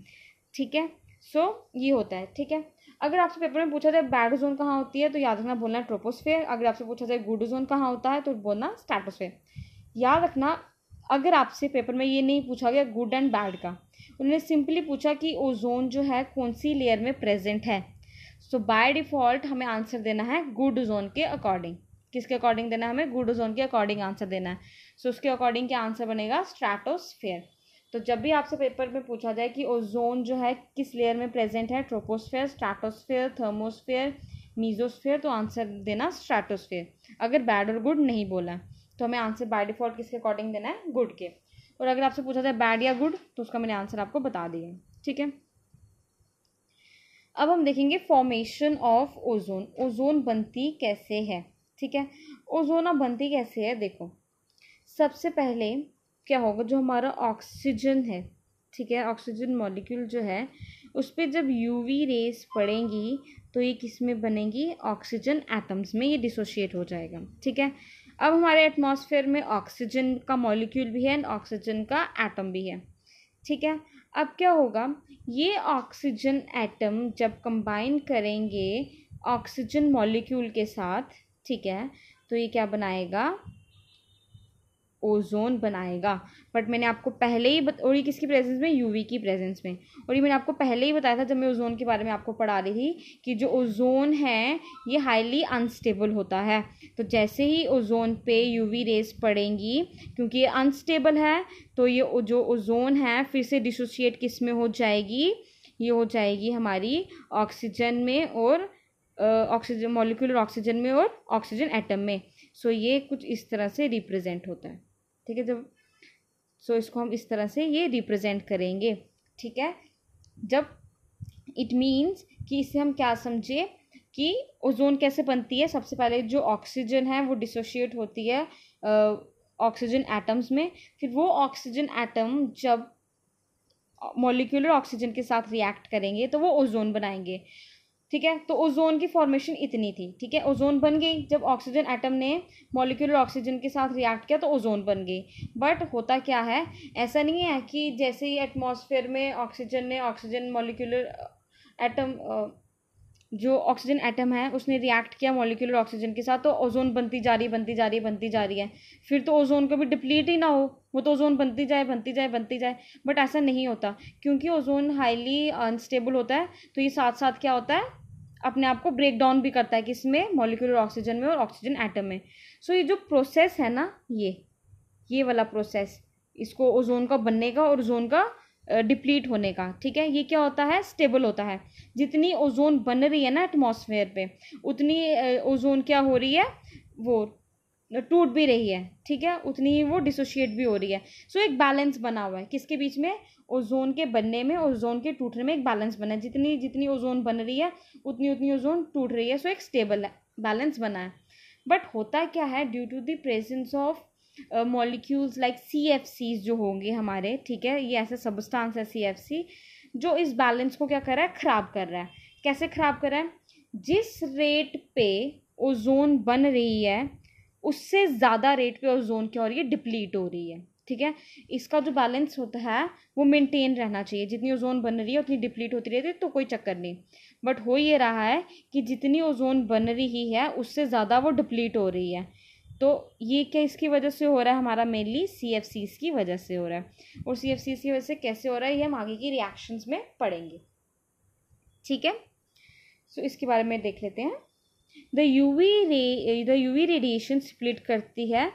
ठीक है सो so, ये होता है ठीक है अगर आपसे पेपर में पूछा जाए बैड जोन कहाँ होती है तो याद रखना बोलना ट्रोपोस्फेयर अगर आपसे पूछा जाए गुड जोन कहाँ होता है तो बोलना स्टैटोस्फेयर याद रखना अगर आपसे पेपर में ये नहीं पूछा गया गुड एंड बैड का उन्होंने सिंपली पूछा कि ओजोन जो है कौन सी लेयर में प्रेजेंट है सो बाय डिफ़ॉल्ट हमें आंसर देना है गुड जोन के अकॉर्डिंग किसके अकॉर्डिंग देना है हमें गुड जोन के अकॉर्डिंग आंसर देना है सो so, उसके अकॉर्डिंग क्या आंसर बनेगा स्ट्रैटोस्फेयर तो जब भी आपसे पेपर में पूछा जाए कि ओजोन जो है किस लेयर में प्रेजेंट है ट्रोपोस्फेयर स्ट्राटोस्फेयर थर्मोस्फेयर मीजोस्फेयर तो आंसर देना स्ट्राटोस्फेयर अगर बैड और गुड नहीं बोला तो हमें आंसर बाय डिफॉल्ट किसके अकॉर्डिंग देना है गुड के और अगर आपसे पूछा जाए बैड या गुड तो उसका मैंने आंसर आपको बता दिया ठीक है अब हम देखेंगे फॉर्मेशन ऑफ ओजोन ओजोन बनती कैसे है ठीक है ओजोन अब बनती कैसे है देखो सबसे पहले क्या होगा जो हमारा ऑक्सीजन है ठीक है ऑक्सीजन मॉलिक्यूल जो है उस पर जब यूवी रेस पड़ेंगी तो ये किस में बनेगी ऑक्सीजन एटम्स में ये डिसोशिएट हो जाएगा ठीक है अब हमारे एटमॉस्फेयर में ऑक्सीजन का मॉलिक्यूल भी है एंड ऑक्सीजन का एटम भी है ठीक है अब क्या होगा ये ऑक्सीजन एटम जब कंबाइन करेंगे ऑक्सीजन मॉलिक्यूल के साथ ठीक है तो ये क्या बनाएगा ओजोन बनाएगा बट मैंने आपको पहले ही बत, और ये किसकी प्रेजेंस में यूवी की प्रेजेंस में और ये मैंने आपको पहले ही बताया था जब मैं ओजोन के बारे में आपको पढ़ा रही थी कि जो ओजोन है ये हाईली अनस्टेबल होता है तो जैसे ही ओजोन पे यूवी रेस पड़ेंगी क्योंकि ये अनस्टेबल है तो ये जो ओजोन है फिर से डिसोशिएट किस में हो जाएगी ये हो जाएगी हमारी ऑक्सीजन में और ऑक्सीजन मॉलिक्यूलर ऑक्सीजन में और ऑक्सीजन एटम में सो so, ये कुछ इस तरह से रिप्रेजेंट होता है ठीक है जब सो इसको हम इस तरह से ये रिप्रेजेंट करेंगे ठीक है जब इट मीन्स कि इसे हम क्या समझे कि ओजोन कैसे बनती है सबसे पहले जो ऑक्सीजन है वो डिसोशिएट होती है ऑक्सीजन एटम्स में फिर वो ऑक्सीजन एटम जब मोलिकुलर ऑक्सीजन के साथ रिएक्ट करेंगे तो वो ओजोन बनाएंगे ठीक है तो ओजोन की फॉर्मेशन इतनी थी ठीक है ओजोन बन गई जब ऑक्सीजन एटम ने मॉलिक्यूलर ऑक्सीजन के साथ रिएक्ट किया तो ओजोन बन गई बट होता क्या है ऐसा नहीं है कि जैसे ही एटमॉस्फेयर में ऑक्सीजन ने ऑक्सीजन मॉलिक्यूलर एटम जो ऑक्सीजन एटम है उसने रिएक्ट किया मॉलिक्यूलर ऑक्सीजन के साथ तो ओजोन बनती जा रही बनती जा रही बनती जा रही है फिर तो ओजोन कभी डिप्लीट ही ना हो वो तो ओजोन बनती जाए बनती जाए बनती जाए बट ऐसा नहीं होता क्योंकि ओजोन हाईली अनस्टेबल होता है तो ये साथ साथ क्या होता है अपने आप को ब्रेक डाउन भी करता है कि इसमें मॉलिकुलर ऑक्सीजन में और ऑक्सीजन एटम में सो so, ये जो प्रोसेस है ना ये ये वाला प्रोसेस इसको ओजोन का बनने का और ओजोन का डिप्लीट होने का ठीक है ये क्या होता है स्टेबल होता है जितनी ओजोन बन रही है ना एटमॉस्फेयर पे उतनी ओजोन क्या हो रही है वो मतलब टूट भी रही है ठीक है उतनी ही वो डिसोशिएट भी हो रही है सो so, एक बैलेंस बना हुआ है किसके बीच में ओजोन के बनने में ओजोन के टूटने में एक बैलेंस बना है जितनी जितनी ओजोन बन रही है उतनी उतनी ओजोन टूट रही है सो so, एक स्टेबल है बैलेंस बना है बट होता क्या है due to the presence of molecules like C F Cs जो होंगे हमारे ठीक है ये ऐसे सबस्टांस है सी एफ सी जो इस बैलेंस को क्या कर रहा है ख़राब कर रहा है कैसे ख़राब कर रहा है जिस रेट पे ओजोन बन रही है उससे ज़्यादा रेट पे ओजोन क्या हो रही है डिप्लीट हो रही है ठीक है इसका जो बैलेंस होता है वो मेंटेन रहना चाहिए जितनी ओजोन बन रही है उतनी डिप्लीट होती रहती है तो कोई चक्कर नहीं बट हो ये रहा है कि जितनी ओजोन बन रही है उससे ज़्यादा वो डिप्लीट हो रही है तो ये क्या इसकी वजह से हो रहा है हमारा मेनली सी एफ सीज की वजह से हो रहा है और सी एफ सीज की वजह से कैसे हो रहा है ये हम आगे की रिएक्शंस में पढ़ेंगे ठीक है सो so, इसके बारे में देख लेते हैं the UV ray the UV radiation split करती है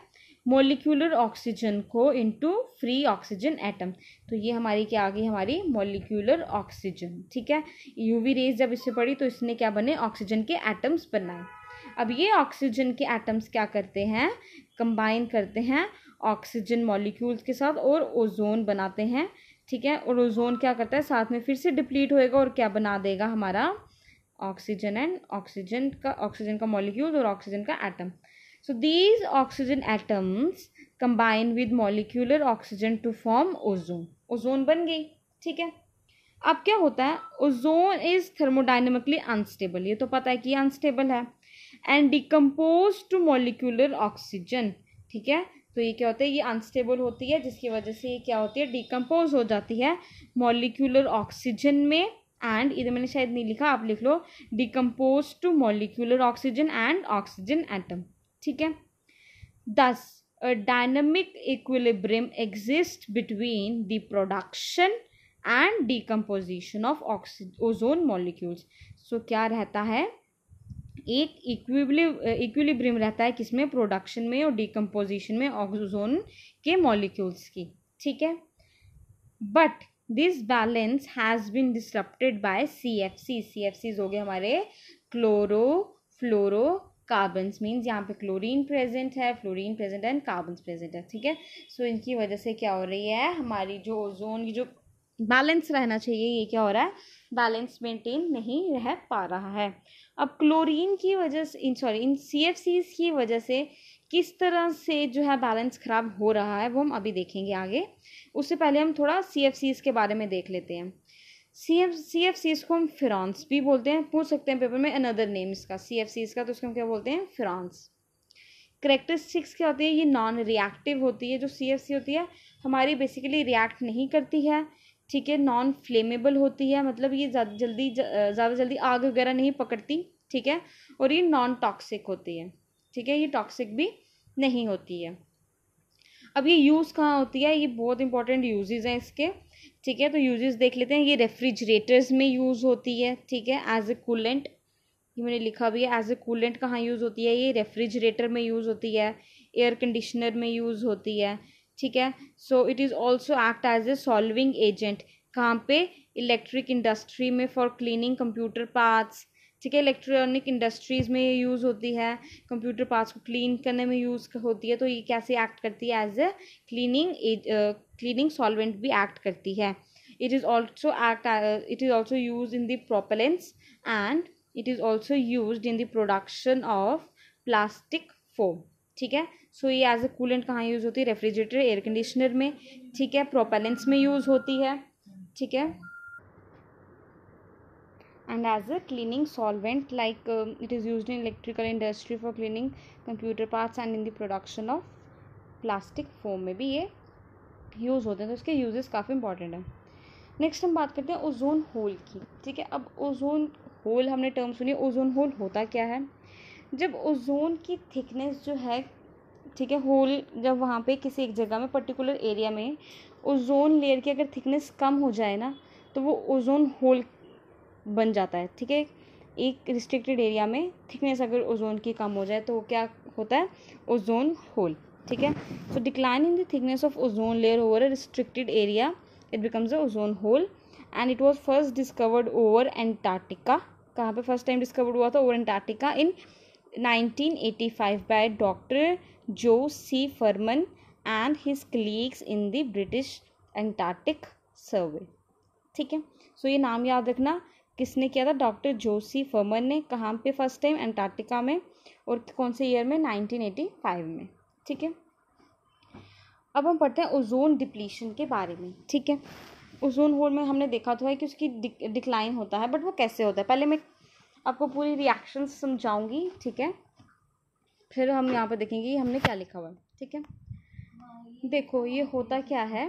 मोलिकुलर ऑक्सीजन को इनटू फ्री ऑक्सीजन एटम तो ये हमारी क्या आ गई हमारी मोलिकुलर ऑक्सीजन ठीक है यूवी रेज जब इससे पड़ी तो इसने क्या बने ऑक्सीजन के एटम्स बनाए अब ये ऑक्सीजन के एटम्स क्या करते हैं कंबाइन करते हैं ऑक्सीजन मॉलिक्यूल्स के साथ और ओजोन बनाते हैं ठीक है और ओजोन क्या करता है साथ में फिर से डिप्लीट होएगा और क्या बना देगा हमारा ऑक्सीजन एंड ऑक्सीजन का ऑक्सीजन का मॉलिक्यूल और ऑक्सीजन का atom so these oxygen atoms combine with molecular oxygen to form ozone ozone बन गई ठीक है अब क्या होता है ओजोन इज थर्मोडाइनमिकली अनस्टेबल ये तो पता है कि अनस्टेबल है and decompose to molecular oxygen ठीक है तो ये क्या होता है ये अनस्टेबल होती है जिसकी वजह से ये क्या होती है डिकम्पोज हो जाती है मोलिकुलर ऑक्सीजन में एंड इधर मैंने शायद नहीं लिखा आप लिख लो decompose to molecular oxygen and oxygen atom ठीक है thus dynamic dynamic exist between the production and decomposition of of ozone molecules so क्या रहता है एक इक्विलिब्रियम रहता है किसमें प्रोडक्शन में और डिकम्पोजिशन में ऑक्सोजोन के मॉलिक्यूल्स की ठीक है but this balance has been disrupted by C F C C F Cs हो गए हमारे क्लोरो फ्लोरो कार्बन्स मीन्स यहाँ पे क्लोरीन प्रेजेंट है फ्लोरीन प्रेजेंट है एंड कार्बन्स प्रेजेंट है ठीक है सो so, इनकी वजह से क्या हो रही है हमारी जो ओजोन की जो बैलेंस रहना चाहिए ये क्या हो रहा है बैलेंस मेंटेन नहीं रह पा रहा है अब क्लोरीन की वजह से in sorry in C F Cs की वजह से किस तरह से जो है बैलेंस ख़राब हो रहा है वो हम अभी देखेंगे आगे उससे पहले हम थोड़ा सी एफ सीज़ के बारे में देख लेते हैं C F C F Cs को हम फ्रांस भी बोलते हैं पूछ सकते हैं पेपर में अनदर नेम इसका सी एफ सीज़ का तो उसको हम क्या बोलते हैं फ्रांस करेक्टरिस्टिक्स क्या होती है ये नॉन रिएक्टिव होती है जो सी एफ सी होती है हमारी बेसिकली रिएक्ट नहीं करती है ठीक है नॉन फ्लेमेबल होती है मतलब ये ज़्यादा जल्दी ज़्यादा जल्दी आग वगैरह नहीं पकड़ती ठीक है और ये नॉन टॉक्सिक होती है ठीक है ये टॉक्सिक भी नहीं होती है अब ये यूज़ कहाँ होती है ये बहुत इंपॉर्टेंट यूजेज़ हैं इसके ठीक है तो यूजेज देख लेते हैं ये रेफ्रिजरेटर्स में यूज़ होती है ठीक है एज ए कूलेंट ये मैंने लिखा भी है एज ए कूलेंट कहाँ यूज़ होती है ये रेफ्रिजरेटर में यूज़ होती है एयर कंडीशनर में यूज़ होती है ठीक है so it is also act as a solving agent कहाँ पे इलेक्ट्रिक इंडस्ट्री में फॉर क्लीनिंग कंप्यूटर पार्ट्स ठीक है इलेक्ट्रॉनिक इंडस्ट्रीज़ में यूज़ होती है कंप्यूटर पार्ट्स को क्लीन करने में यूज़ होती है तो ये कैसे एक्ट करती है as a cleaning cleaning solvent भी एक्ट करती है it is also act it is also use in the propellants and it is also use in the production of plastic foam ठीक है सो ये एज ए कूलेंट कहाँ यूज़ होती है रेफ्रिजरेटर एयर कंडीशनर में ठीक है प्रोपेलेंस में यूज़ होती है ठीक है and as a cleaning solvent like uh, it is used in electrical industry for cleaning computer parts and in the production of plastic foam में भी ये यूज़ होते हैं तो इसके uses काफ़ी इंपॉर्टेंट हैं नेक्स्ट हम बात करते हैं ozone होल की ठीक है अब ozone होल हमने टर्म सुनी ozone होल होता क्या है जब ozone की थिकनेस जो है ठीक है होल जब वहाँ पे किसी एक जगह में पर्टिकुलर एरिया में ओजोन लेयर की अगर थिकनेस कम हो जाए ना तो वो ओजोन होल बन जाता है ठीक है एक रिस्ट्रिक्टेड एरिया में थिकनेस अगर ओजोन की कम हो जाए तो क्या होता है ओजोन होल ठीक है so decline in the thickness of ozone layer over a restricted area it becomes a ozone hole and it was first discovered over Antarctica कहाँ पे फर्स्ट टाइम डिस्कवर्ड हुआ था over Antarctica in 1985 by doctor Joe C Farman and his colleagues in the British Antarctic survey ठीक है सो so, ये नाम याद रखना किसने किया था डॉक्टर जोसी फर्मन ने कहाँ पे फर्स्ट टाइम अंटार्कटिका में और कौन से ईयर में 1985 में ठीक है अब हम पढ़ते हैं ओजोन डिप्लीशन के बारे में ठीक है ओजोन होल में हमने देखा तो है कि उसकी डिक्लाइन होता है बट वो कैसे होता है पहले मैं आपको पूरी रिएक्शन समझाऊंगी ठीक है फिर हम यहाँ पर देखेंगे हमने क्या लिखा हुआ है ठीक है देखो ये होता क्या है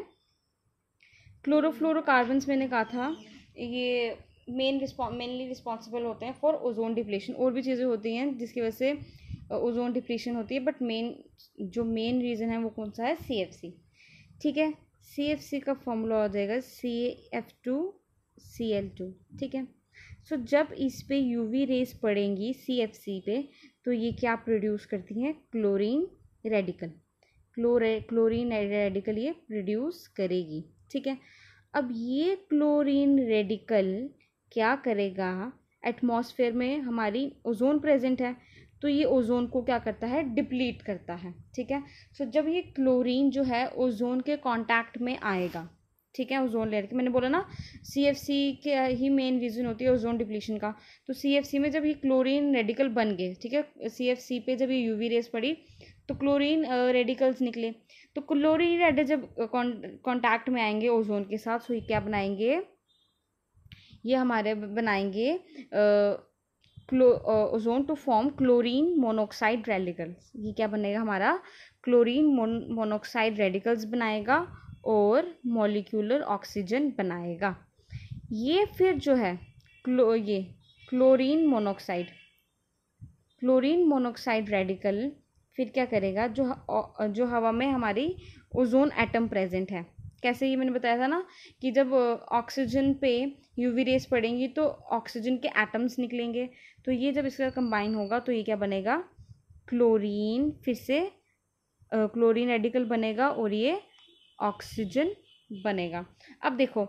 क्लोरोफ्लोरोकार्बन्स मैंने कहा था ये मेन मेनली रिस्पॉन्सिबल होते हैं फॉर ओजोन डिप्लेशन और भी चीज़ें होती हैं जिसकी वजह से ओजोन डिप्लेशन होती है बट मेन जो मेन रीज़न है वो कौन सा है सी एफ सी ठीक है सी एफ सी का फॉर्मूला हो जाएगा C F two C L two ठीक है सो so, जब इस पे वी रेस पड़ेंगी सी एफ सी पे तो ये क्या प्रोड्यूस करती हैं क्लोरीन रेडिकल क्लोरे क्लोरीन रेडिकल ये प्रोड्यूस करेगी ठीक है अब ये क्लोरीन रेडिकल क्या करेगा एटमॉस्फेयर में हमारी ओजोन प्रेजेंट है तो ये ओजोन को क्या करता है डिप्लीट करता है ठीक है सो so, जब ये क्लोरीन जो है ओजोन के कांटेक्ट में आएगा ठीक है ओजोन लेयर के मैंने बोला ना सी एफ सी के ही मेन रीज़न होती है ओजोन डिप्लीशन का तो सी एफ सी में जब ये क्लोरीन रेडिकल बन गए ठीक है सी एफ सी पे जब ये यूवी रेस पड़ी तो क्लोरीन रेडिकल्स निकले तो क्लोरीन रेड जब कॉन्टैक्ट में आएंगे ओजोन के साथ सो ये क्या बनाएंगे ये हमारे बनाएंगे क्लो ozone to form chlorine monoxide radicals ये क्या बनेगा हमारा क्लोरीन मोनोक्साइड रेडिकल्स बनाएगा और मॉलिक्यूलर ऑक्सीजन बनाएगा ये फिर जो है क्लो ये chlorine monoxide chlorine monoxide radical फिर क्या करेगा जो जो हवा में हमारी ओजोन एटम प्रेजेंट है कैसे ये मैंने बताया था ना कि जब ऑक्सीजन पे यूवी रेस पड़ेंगी तो ऑक्सीजन के एटम्स निकलेंगे तो ये जब इसका कंबाइन होगा तो ये क्या बनेगा क्लोरीन फिर से क्लोरीन रेडिकल बनेगा और ये ऑक्सीजन बनेगा अब देखो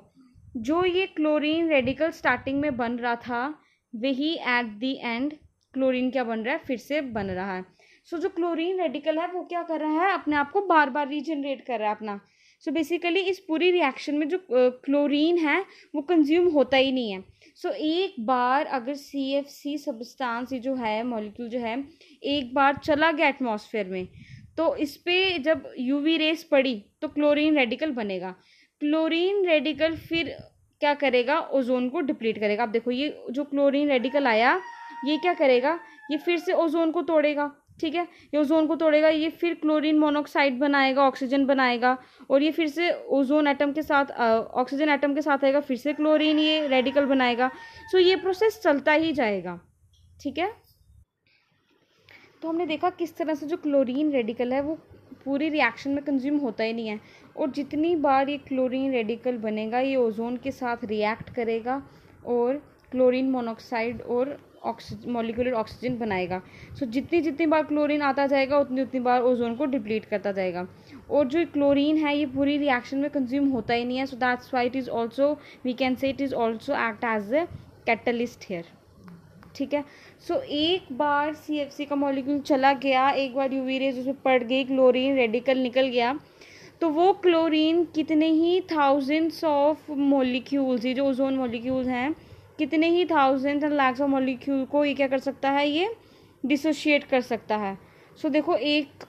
जो ये क्लोरीन रेडिकल स्टार्टिंग में बन रहा था वही एट दी एंड क्लोरीन क्या बन रहा है फिर से बन रहा है सो so, जो क्लोरीन रेडिकल है वो क्या कर रहा है अपने आप को बार बार रीजनरेट कर रहा है अपना सो बेसिकली इस पूरी रिएक्शन में जो क्लोरीन है वो कंज्यूम होता ही नहीं है सो so एक बार अगर सी एफ सी सबस्टांस जो है मॉलिक्यूल जो है एक बार चला गया एटमॉस्फेयर में तो इस पर जब यू वी रेस पड़ी तो क्लोरीन रेडिकल बनेगा क्लोरीन रेडिकल फिर क्या करेगा ओजोन को डिप्लीट करेगा आप देखो ये जो क्लोरीन रेडिकल आया ये क्या करेगा ये फिर से ओजोन को तोड़ेगा ठीक है ये ओजोन को तोड़ेगा ये फिर क्लोरीन मोनोक्साइड बनाएगा ऑक्सीजन बनाएगा और ये फिर से ओजोन एटम के साथ ऑक्सीजन एटम के साथ आएगा फिर से क्लोरीन ये रेडिकल बनाएगा सो ये प्रोसेस चलता ही जाएगा ठीक है तो हमने देखा किस तरह से जो क्लोरीन रेडिकल है वो पूरी रिएक्शन में कंज्यूम होता ही नहीं है और जितनी बार ये क्लोरीन रेडिकल बनेगा ये ओजोन के साथ रिएक्ट करेगा और क्लोरीन मोनोक्साइड और ऑक्सीजन मॉलिकुलर ऑक्सीजन बनाएगा सो so, जितनी जितनी बार क्लोरीन आता जाएगा उतनी उतनी बार ओजोन को डिप्लीट करता जाएगा और जो क्लोरीन है ये पूरी रिएक्शन में कंज्यूम होता ही नहीं है so that's why it is also we can say it is also act as a catalyst here ठीक है सो so, एक बार सी एफ सी का मॉलिक्यूल चला गया एक बार यूवी रेज उसमें पड़ गई क्लोरीन रेडिकल निकल गया तो वो क्लोरीन कितने ही थाउजेंड्स ऑफ मॉलिक्यूल्स ये जो ओजोन मॉलिक्यूल्स हैं कितने ही thousand and lakhs of molecule को ये क्या कर सकता है ये डिसोशिएट कर सकता है सो so, देखो एक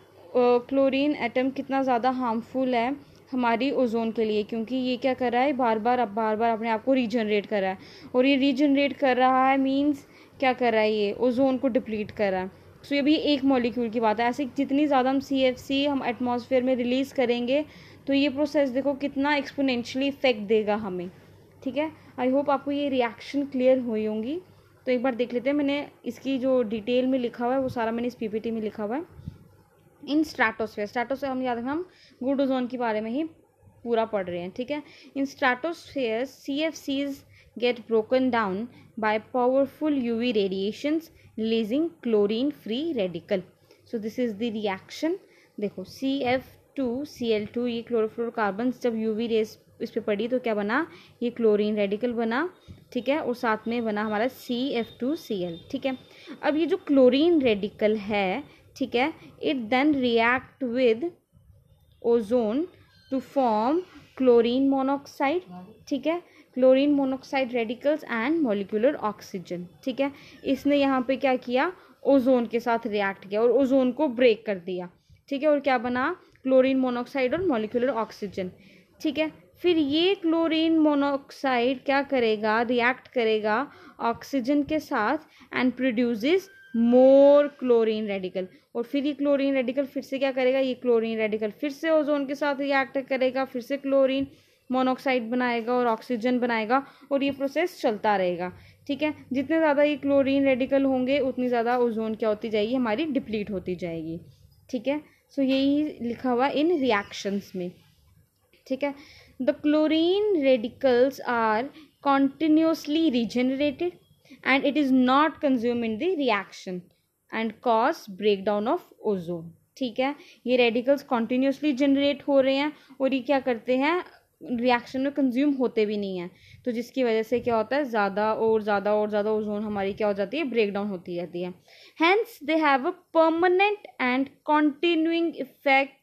क्लोरीन एटम कितना ज़्यादा हार्मफुल है हमारी ओजोन के लिए क्योंकि ये क्या कर रहा है बार बार अब बार बार अपने आप को रीजनरेट कर रहा है और ये रीजनरेट कर रहा है मीन्स क्या कर रहा है ये ओजोन को डिप्लीट कर रहा है सो so, ये भी एक मॉलिक्यूल की बात है ऐसे जितनी ज़्यादा हम सी एफ सी हम एटमोसफेयर में रिलीज़ करेंगे तो ये प्रोसेस देखो कितना एक्सपोनेंशली इफेक्ट देगा हमें ठीक है आई होप आपको ये रिएक्शन क्लियर हुई होंगी तो एक बार देख लेते हैं मैंने इसकी जो डिटेल में लिखा हुआ है वो सारा मैंने इस पीपीटी में लिखा हुआ है इन स्ट्राटोसफेयर स्ट्रैटोस्फेयर हम याद रखें हम गुड ओजोन के बारे में ही पूरा पढ़ रहे हैं ठीक है in stratosphere C F Cs get broken down by powerful U V radiation releasing chlorine free radical so this is the reaction देखो C F two C L two ये क्लोरोफ्लोरकार्बन जब यू वी रेस इस पर पड़ी तो क्या बना ये क्लोरीन रेडिकल बना ठीक है और साथ में बना हमारा C F two C L ठीक है अब ये जो क्लोरीन रेडिकल है ठीक है it then react with ozone to form chlorine monoxide ठीक है chlorine monoxide radicals and molecular oxygen ठीक है इसने यहाँ पे क्या किया ओजोन के साथ रिएक्ट किया और ओजोन को ब्रेक कर दिया ठीक है और क्या बना क्लोरीन मोनोक्साइड और मोलिकुलर ऑक्सीजन ठीक है फिर ये क्लोरीन मोनोऑक्साइड क्या करेगा रिएक्ट करेगा ऑक्सीजन के साथ and produces more chlorine radical और फिर ये क्लोरीन रेडिकल फिर से क्या करेगा ये क्लोरीन रेडिकल फिर से ओजोन के साथ रिएक्ट करेगा फिर से क्लोरीन मोनोऑक्साइड बनाएगा और ऑक्सीजन बनाएगा और ये प्रोसेस चलता रहेगा ठीक है जितने ज़्यादा ये क्लोरीन रेडिकल होंगे उतनी ज़्यादा ओजोन क्या होती जाएगी हमारी डिप्लीट होती जाएगी ठीक है सो so, यही लिखा हुआ इन रिएक्शंस में ठीक है The chlorine radicals are continuously regenerated and it is not consumed in the reaction and cause breakdown of ozone. ठीक है ये रेडिकल्स कॉन्टिन्यूसली जनरेट हो रहे हैं और ये क्या करते हैं रिएक्शन में कंज्यूम होते भी नहीं हैं तो जिसकी वजह से क्या होता है ज़्यादा और ज़्यादा और ज़्यादा ओजोन हमारी क्या हो जाती है ब्रेक डाउन होती रहती है hence they have a permanent and continuing effect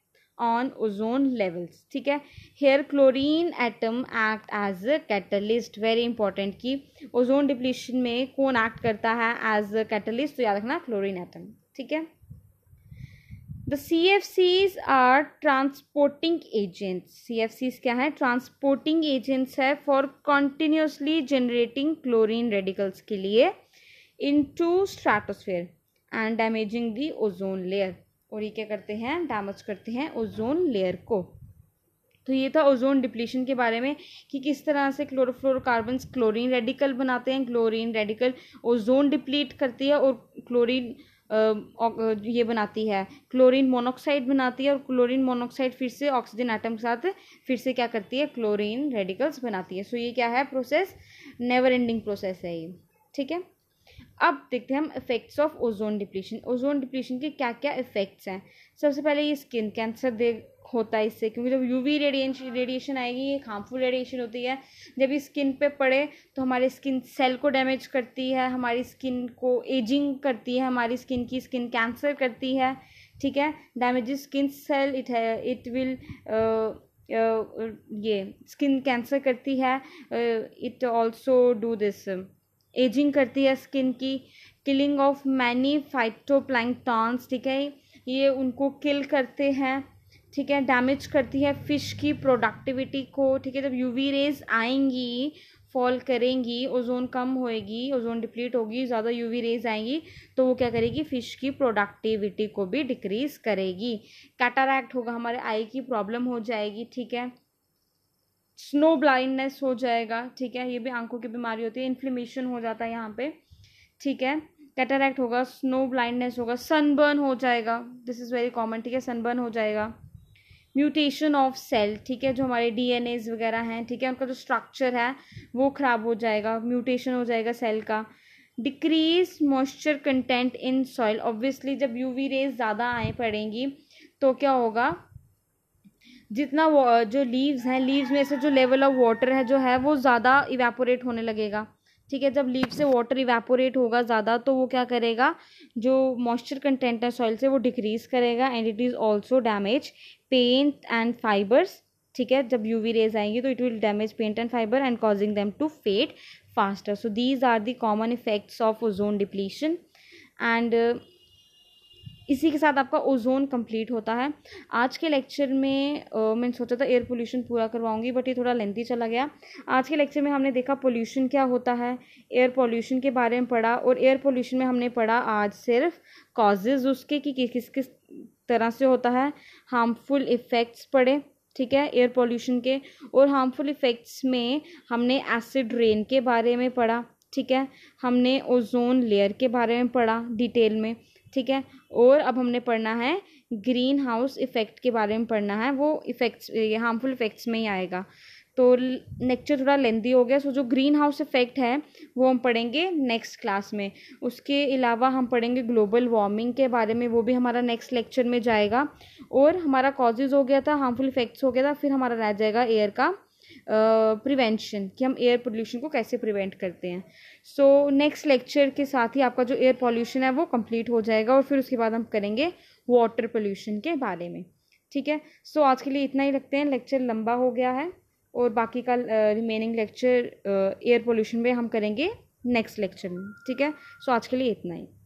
on ozone levels ठीक है here chlorine atom act as a catalyst very important कि ओजोन डिप्लीशन में कौन एक्ट करता है एज अ कैटलिस्ट तो याद रखना क्लोरीन एटम ठीक है the C F Cs are transporting agents C F Cs क्या है ट्रांसपोर्टिंग एजेंट्स है for continuously generating chlorine radicals के लिए into stratosphere and damaging the ozone layer और ये क्या करते हैं डैमेज करते हैं ओजोन लेयर को तो ये था ओजोन डिप्लीशन के बारे में कि किस तरह से क्लोरोफ्लोरोकार्बन क्लोरीन रेडिकल बनाते हैं क्लोरीन रेडिकल ओजोन डिप्लीट करती है और क्लोरीन ये बनाती है क्लोरीन मोनोक्साइड बनाती है और क्लोरीन मोनोक्साइड फिर से ऑक्सीजन आइटम के साथ फिर से क्या करती है क्लोरीन रेडिकल्स बनाती है सो ये क्या है प्रोसेस नेवर एंडिंग प्रोसेस है ये ठीक है अब देखते हैं हम effects of ozone depletion ozone depletion के क्या क्या इफ़ेक्ट्स हैं सबसे पहले ये स्किन कैंसर दे होता है इससे क्योंकि जब यूवी रेडिएशन रेडिएशन आएगी ये हार्मफुल रेडिएशन होती है जब ये स्किन पे पड़े तो हमारे स्किन सेल को डैमेज करती है हमारी स्किन को एजिंग करती है हमारी स्किन की स्किन कैंसर करती है ठीक है डैमेज स्किन सेल इट है इट विल ये स्किन कैंसर करती है it also do this ageing करती है स्किन की किलिंग ऑफ मैनी फाइटोप्लैंकटॉन्स ठीक है ये उनको किल करते हैं ठीक है डैमेज करती है फिश की प्रोडक्टिविटी को ठीक है जब यूवी रेज आएंगी फॉल करेंगी ओजोन कम होएगी ओजोन डिप्लीट होगी ज़्यादा यूवी रेज आएंगी तो वो क्या करेगी फ़िश की प्रोडक्टिविटी को भी डिक्रीज़ करेगी कैटारैक्ट होगा हमारे आई की प्रॉब्लम हो जाएगी ठीक है स्नो ब्लाइंडनेस हो जाएगा ठीक है ये भी आंखों की बीमारी होती है इन्फ्लेमेशन हो जाता है यहाँ पे ठीक है कैटरैक्ट होगा स्नो ब्लाइंडनेस होगा सनबर्न हो जाएगा दिस इज़ वेरी कॉमन ठीक है सनबर्न हो जाएगा म्यूटेशन ऑफ सेल ठीक है जो हमारे डी एन एज वगैरह हैं ठीक है उनका जो स्ट्रक्चर है वो ख़राब हो जाएगा म्यूटेशन हो जाएगा सेल का decrease moisture content in soil obviously जब यू वी रेज ज़्यादा आए पड़ेंगी तो क्या होगा जितना जो लीव्स हैं लीव्स में से जो लेवल ऑफ वाटर है जो है वो ज़्यादा इवेपोरेट होने लगेगा ठीक है जब लीव से वाटर इवेपोरेट होगा ज़्यादा तो वो क्या करेगा जो मॉइस्चर कंटेंट है सॉइल से वो डिक्रीज़ करेगा and it is also damage paint and fibres ठीक है जब यूवी रेज आएंगी तो it will damage paint and fibre and causing them to fade faster so these are the common effects of ozone depletion and इसी के साथ आपका ओजोन कंप्लीट होता है आज के लेक्चर में मैंने सोचा था एयर पोल्यूशन पूरा करवाऊंगी बट ये थोड़ा लेंथी चला गया आज के लेक्चर में हमने देखा पोल्यूशन क्या होता है एयर पोल्यूशन के बारे में पढ़ा और एयर पोल्यूशन में हमने पढ़ा आज सिर्फ कॉजेज उसके कि किस किस तरह से होता है हार्मफुल इफ़ेक्ट्स पड़े ठीक है एयर पोल्यूशन के और हार्मफुल इफ़ेक्ट्स में हमने एसिड रेन के बारे में पढ़ा ठीक है हमने ओजोन लेयर के बारे में पढ़ा डिटेल में ठीक है और अब हमने पढ़ना है ग्रीन हाउस इफेक्ट के बारे में पढ़ना है वो इफेक्ट्स हार्मफुल इफेक्ट्स में ही आएगा तो लेक्चर थोड़ा लेंदी हो गया सो जो ग्रीन हाउस इफेक्ट है वो हम पढ़ेंगे नेक्स्ट क्लास में उसके अलावा हम पढ़ेंगे ग्लोबल वार्मिंग के बारे में वो भी हमारा नेक्स्ट लेक्चर में जाएगा और हमारा कॉजेज हो गया था हार्मफुल इफेक्ट्स हो गया था फिर हमारा रह जाएगा एयर का प्रिवेंशन कि हम एयर पोल्यूशन को कैसे प्रिवेंट करते हैं सो नेक्स्ट लेक्चर के साथ ही आपका जो एयर पॉल्यूशन है वो कंप्लीट हो जाएगा और फिर उसके बाद हम करेंगे वाटर पोल्यूशन के बारे में ठीक है सो so, आज के लिए इतना ही रखते हैं लेक्चर लंबा हो गया है और बाकी का रिमेनिंग लेक्चर एयर पोल्यूशन में हम करेंगे नेक्स्ट लेक्चर में ठीक है सो so, आज के लिए इतना ही